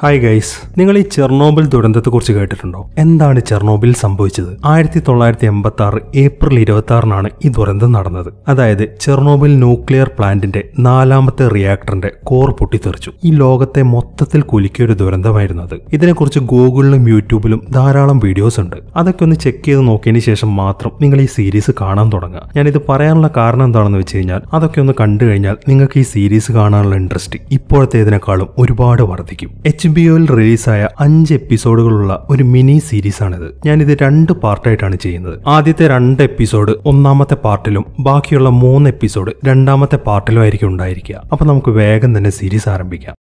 hi guys നിങ്ങൾ ഈ ചെർണോബിൽ ദുരന്തത്തെക്കുറിച്ച് കേട്ടിട്ടുണ്ടോ എന്താണ് ചെർണോബിൽ സംഭവിച്ചത് ആയിരത്തി തൊള്ളായിരത്തി എൺപത്തി ആറ് ഏപ്രിൽ ഇരുപത്തി ആറിനാണ് ഈ ദുരന്തം നടന്നത് അതായത് ചെർണോബിൽ ന്യൂക്ലിയർ പ്ലാന്റിന്റെ നാലാമത്തെ റിയാക്ടറിന്റെ കോർ പൊട്ടിത്തെറിച്ചു ഈ ലോകത്തെ മൊത്തത്തിൽ കുലുക്കിയ ഒരു ദുരന്തമായിരുന്നു അത് ഇതിനെക്കുറിച്ച് ഗൂഗിളിലും യൂട്യൂബിലും ധാരാളം വീഡിയോസ് ഉണ്ട് അതൊക്കെ ഒന്ന് ചെക്ക് ചെയ്ത് നോക്കിയതിന് ശേഷം മാത്രം നിങ്ങൾ ഈ സീരീസ് കാണാൻ തുടങ്ങുക ഞാനിത് പറയാനുള്ള കാരണം എന്താണെന്ന് വെച്ച് കഴിഞ്ഞാൽ അതൊക്കെ ഒന്ന് കണ്ടു കഴിഞ്ഞാൽ നിങ്ങൾക്ക് ഈ സീരീസ് കാണാനുള്ള ഇൻട്രസ്റ്റ് ഇപ്പോഴത്തേതിനേക്കാളും ഒരുപാട് വർദ്ധിക്കും എച്ച് എച്ച് ബി ഒയിൽ റിലീസായ അഞ്ച് എപ്പിസോഡുകളുള്ള ഒരു മിനി സീരീസ് സീരീസാണിത് ഞാനിത് രണ്ട് പാർട്ടായിട്ടാണ് ചെയ്യുന്നത് ആദ്യത്തെ രണ്ട് എപ്പിസോഡ് ഒന്നാമത്തെ പാർട്ടിലും ബാക്കിയുള്ള മൂന്ന് എപ്പിസോഡ് രണ്ടാമത്തെ പാർട്ടിലും ആയിരിക്കും ഉണ്ടായിരിക്കുക അപ്പൊ നമുക്ക് വേഗം തന്നെ സീരീസ് ആരംഭിക്കാം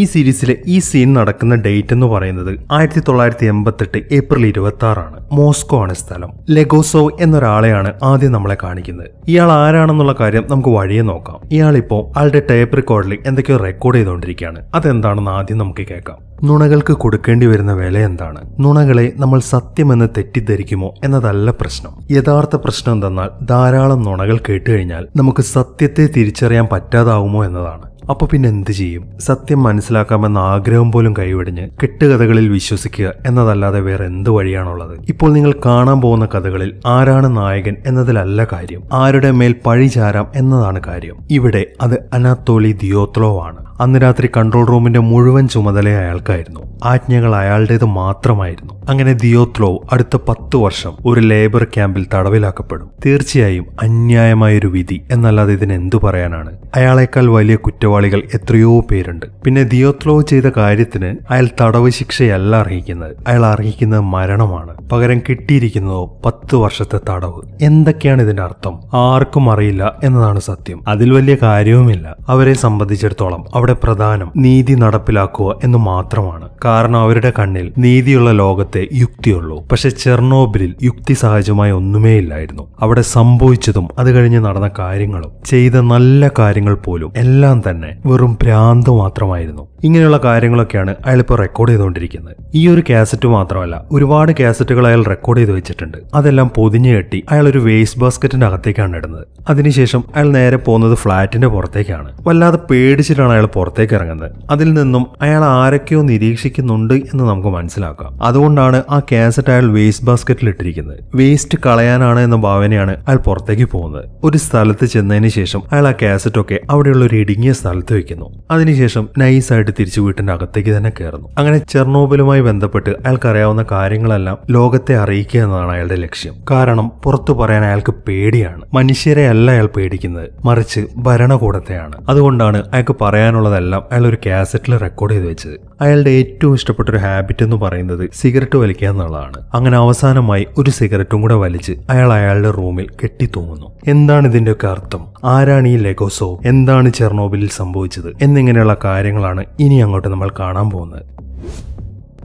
ഈ സീരീസിലെ ഈ സീൻ നടക്കുന്ന ഡേറ്റ് എന്ന് പറയുന്നത് ആയിരത്തി തൊള്ളായിരത്തി എൺപത്തെട്ട് ഏപ്രിൽ ഇരുപത്തി ആറാണ് മോസ്കോ ആണ് സ്ഥലം ലെഗോസോ എന്നൊരാളെയാണ് ആദ്യം നമ്മളെ കാണിക്കുന്നത് ഇയാൾ ആരാണെന്നുള്ള കാര്യം നമുക്ക് വഴിയെ നോക്കാം ഇയാളിപ്പോ ആളുടെ ടേപ്പ് റെക്കോർഡിൽ എന്തൊക്കെയോ റെക്കോർഡ് ചെയ്തുകൊണ്ടിരിക്കുകയാണ് അതെന്താണെന്ന് ആദ്യം നമുക്ക് കേൾക്കാം നുണകൾക്ക് കൊടുക്കേണ്ടി വരുന്ന വില എന്താണ് നുണകളെ നമ്മൾ സത്യമെന്ന് തെറ്റിദ്ധരിക്കുമോ എന്നതല്ല പ്രശ്നം യഥാർത്ഥ പ്രശ്നം എന്തെന്നാൽ ധാരാളം നുണകൾ കേട്ടുകഴിഞ്ഞാൽ നമുക്ക് സത്യത്തെ തിരിച്ചറിയാൻ പറ്റാതാവുമോ എന്നതാണ് അപ്പോൾ പിന്നെ എന്ത് ചെയ്യും സത്യം മനസ്സിലാക്കാമെന്ന ആഗ്രഹം പോലും കഴിവടിഞ്ഞ് കെട്ടുകഥകളിൽ വിശ്വസിക്കുക എന്നതല്ലാതെ വേറെ എന്ത് വഴിയാണുള്ളത് ഇപ്പോൾ നിങ്ങൾ കാണാൻ പോകുന്ന കഥകളിൽ ആരാണ് നായകൻ എന്നതിലല്ല കാര്യം ആരുടെ മേൽ പഴി ചാരാം എന്നതാണ് കാര്യം ഇവിടെ അത് അനാത്തോളി ദിയോത്ലോ ആണ് അന്ന് രാത്രി കൺട്രോൾ റൂമിന്റെ മുഴുവൻ ചുമതല അയാൾക്കായിരുന്നു ആജ്ഞകൾ അയാളുടേത് മാത്രമായിരുന്നു അങ്ങനെ ദിയോത്ലോവ് അടുത്ത പത്ത് വർഷം ഒരു ലേബർ ക്യാമ്പിൽ തടവിലാക്കപ്പെടും തീർച്ചയായും അന്യായമായൊരു വിധി എന്നല്ലാതെ ഇതിന് എന്തു പറയാനാണ് അയാളെക്കാൾ വലിയ കുറ്റവാളികൾ എത്രയോ പേരുണ്ട് പിന്നെ ദിയോത്ലോവ് ചെയ്ത കാര്യത്തിന് അയാൾ തടവ് ശിക്ഷയല്ല അർഹിക്കുന്നത് അയാൾ അർഹിക്കുന്നത് മരണമാണ് പകരം കിട്ടിയിരിക്കുന്നതോ പത്ത് വർഷത്തെ തടവ് എന്തൊക്കെയാണ് ഇതിന്റെ അർത്ഥം ആർക്കും അറിയില്ല എന്നതാണ് സത്യം അതിൽ വലിയ കാര്യവുമില്ല അവരെ സംബന്ധിച്ചിടത്തോളം അവിടെ അവിടെ പ്രധാനം നീതി നടപ്പിലാക്കുക എന്ന് മാത്രമാണ് കാരണം അവരുടെ കണ്ണിൽ നീതിയുള്ള ലോകത്തെ യുക്തിയുള്ളൂ പക്ഷെ ചെർണോബിലിൽ യുക്തി സഹജമായ ഒന്നുമേ ഇല്ലായിരുന്നു അവിടെ സംഭവിച്ചതും അത് കഴിഞ്ഞ് നടന്ന കാര്യങ്ങളും ചെയ്ത നല്ല കാര്യങ്ങൾ പോലും എല്ലാം തന്നെ വെറും ഭ്രാന്ത് മാത്രമായിരുന്നു ഇങ്ങനെയുള്ള കാര്യങ്ങളൊക്കെയാണ് അയാളിപ്പോൾ ഇപ്പോൾ റെക്കോർഡ് ചെയ്തുകൊണ്ടിരിക്കുന്നത് ഈ ഒരു കാസറ്റ് മാത്രമല്ല ഒരുപാട് കാസറ്റുകൾ അയാൾ റെക്കോർഡ് ചെയ്ത് വെച്ചിട്ടുണ്ട് അതെല്ലാം പൊതിഞ്ഞു കെട്ടി അയാൾ ഒരു വേസ്റ്റ് ബാസ്ക്കറ്റിന്റെ അകത്തേക്കാണ് ഇടുന്നത് അതിനുശേഷം അയാൾ നേരെ പോകുന്നത് ഫ്ളാറ്റിന്റെ പുറത്തേക്കാണ് വല്ലാതെ പേടിച്ചിട്ടാണ് അയാൾ പുറത്തേക്ക് ഇറങ്ങുന്നത് അതിൽ നിന്നും അയാൾ ആരൊക്കെയോ നിരീക്ഷിക്കുന്നുണ്ട് എന്ന് നമുക്ക് മനസ്സിലാക്കാം അതുകൊണ്ടാണ് ആ കാസറ്റ് അയാൾ വേസ്റ്റ് ബാസ്ക്കറ്റിൽ ഇട്ടിരിക്കുന്നത് വേസ്റ്റ് കളയാനാണ് എന്ന ഭാവനയാണ് അയാൾ പുറത്തേക്ക് പോകുന്നത് ഒരു സ്ഥലത്ത് ചെന്നതിന് ശേഷം അയാൾ ആ കാസറ്റൊക്കെ അവിടെയുള്ള ഒരു ഇടുങ്ങിയ സ്ഥലത്ത് വെക്കുന്നു അതിനുശേഷം നൈസായിട്ട് ആയിട്ട് തിരിച്ചു വീട്ടിന്റെ അകത്തേക്ക് തന്നെ കയറുന്നു അങ്ങനെ ചെർണോബിലുമായി ബന്ധപ്പെട്ട് അറിയാവുന്ന കാര്യങ്ങളെല്ലാം ലോകത്തെ അറിയിക്കുക എന്നതാണ് അയാളുടെ ലക്ഷ്യം കാരണം പുറത്തു പറയാൻ അയാൾക്ക് പേടിയാണ് മനുഷ്യരെ അല്ല അയാൾ പേടിക്കുന്നത് മറിച്ച് ഭരണകൂടത്തെയാണ് അതുകൊണ്ടാണ് അയാൾക്ക് പറയാനുള്ളതെല്ലാം അയാൾ ഒരു കാസറ്റിൽ റെക്കോർഡ് ചെയ്ത് വെച്ചത് അയാളുടെ ഏറ്റവും ഇഷ്ടപ്പെട്ട ഒരു ഹാബിറ്റ് എന്ന് പറയുന്നത് സിഗരറ്റ് വലിക്കുക എന്നുള്ളതാണ് അങ്ങനെ അവസാനമായി ഒരു സിഗരറ്റും കൂടെ വലിച്ച് അയാൾ അയാളുടെ റൂമിൽ കെട്ടിത്തൂങ്ങുന്നു എന്താണ് എന്താണ് ഇതിന്റെയൊക്കെ അർത്ഥം ആരാണ് ഈ ലെഗോസോ എന്താണ് ചെർണോബിലിൽ സംഭവിച്ചത് എന്നിങ്ങനെയുള്ള കാര്യങ്ങളാണ് ഇനി അങ്ങോട്ട് നമ്മൾ കാണാൻ പോകുന്നത്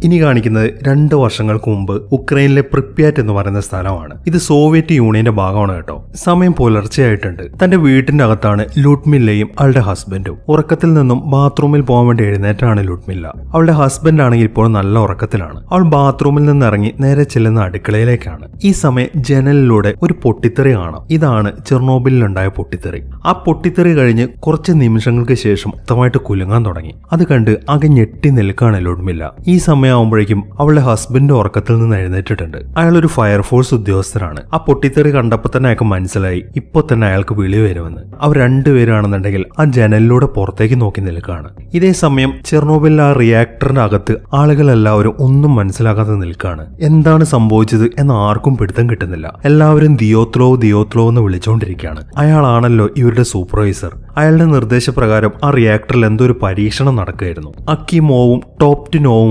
ഇനി കാണിക്കുന്നത് രണ്ട് വർഷങ്ങൾക്ക് മുമ്പ് ഉക്രൈനിലെ പ്രിപ്യാറ്റ് എന്ന് പറയുന്ന സ്ഥലമാണ് ഇത് സോവിയറ്റ് യൂണിയന്റെ ഭാഗമാണ് കേട്ടോ സമയം പുലർച്ചെയായിട്ടുണ്ട് തന്റെ വീട്ടിന്റെ അകത്താണ് ലുഡ്മില്ലയും അവളുടെ ഹസ്ബൻഡും ഉറക്കത്തിൽ നിന്നും ബാത്റൂമിൽ പോകാൻ വേണ്ടി എഴുന്നേറ്റാണ് ലുഡ്മില്ല അവളുടെ ഹസ്ബൻഡ് ആണെങ്കിൽ ഇപ്പോൾ നല്ല ഉറക്കത്തിലാണ് അവൾ ബാത്റൂമിൽ നിന്ന് ഇറങ്ങി നേരെ ചെല്ലുന്ന അടുക്കളയിലേക്കാണ് ഈ സമയം ജനലിലൂടെ ഒരു പൊട്ടിത്തെറി കാണാം ഇതാണ് ചെർണോബിലുണ്ടായ പൊട്ടിത്തെറി ആ പൊട്ടിത്തെറി കഴിഞ്ഞ് കുറച്ച് നിമിഷങ്ങൾക്ക് ശേഷം മൊത്തമായിട്ട് കുലുങ്ങാൻ തുടങ്ങി അത് കണ്ട് ആകെ ഞെട്ടി നിൽക്കുകയാണ് ലുഡ്മില്ല ഈ സമയം സമയമാകുമ്പോഴേക്കും അവളുടെ ഹസ്ബൻഡ് ഉറക്കത്തിൽ നിന്ന് എഴുന്നേറ്റിട്ടുണ്ട് അയാൾ ഒരു ഫയർഫോഴ്സ് ഉദ്യോഗസ്ഥരാണ് ആ പൊട്ടിത്തെറി കണ്ടപ്പോൾ തന്നെ അയാൾക്ക് മനസ്സിലായി ഇപ്പൊ തന്നെ അയാൾക്ക് വിളി വരുമെന്ന് അവർ രണ്ടുപേരാണെന്നുണ്ടെങ്കിൽ ആ ജനലിലൂടെ പുറത്തേക്ക് നോക്കി നിൽക്കുകയാണ് ഇതേ സമയം ചെർണോബിൽ ആ റിയാക്ടറിന്റെ അകത്ത് ആളുകളെല്ലാവരും ഒന്നും മനസ്സിലാക്കാതെ നിൽക്കുകയാണ് എന്താണ് സംഭവിച്ചത് എന്ന് ആർക്കും പിടുത്തം കിട്ടുന്നില്ല എല്ലാവരും ദിയോത്ലോ ദിയോത്ലോ എന്ന് വിളിച്ചുകൊണ്ടിരിക്കുകയാണ് അയാളാണല്ലോ ഇവരുടെ സൂപ്പർവൈസർ അയാളുടെ നിർദ്ദേശപ്രകാരം ആ റിയാക്ടറിൽ എന്തോ ഒരു പരീക്ഷണം നടക്കുകയായിരുന്നു അക്കിമോവും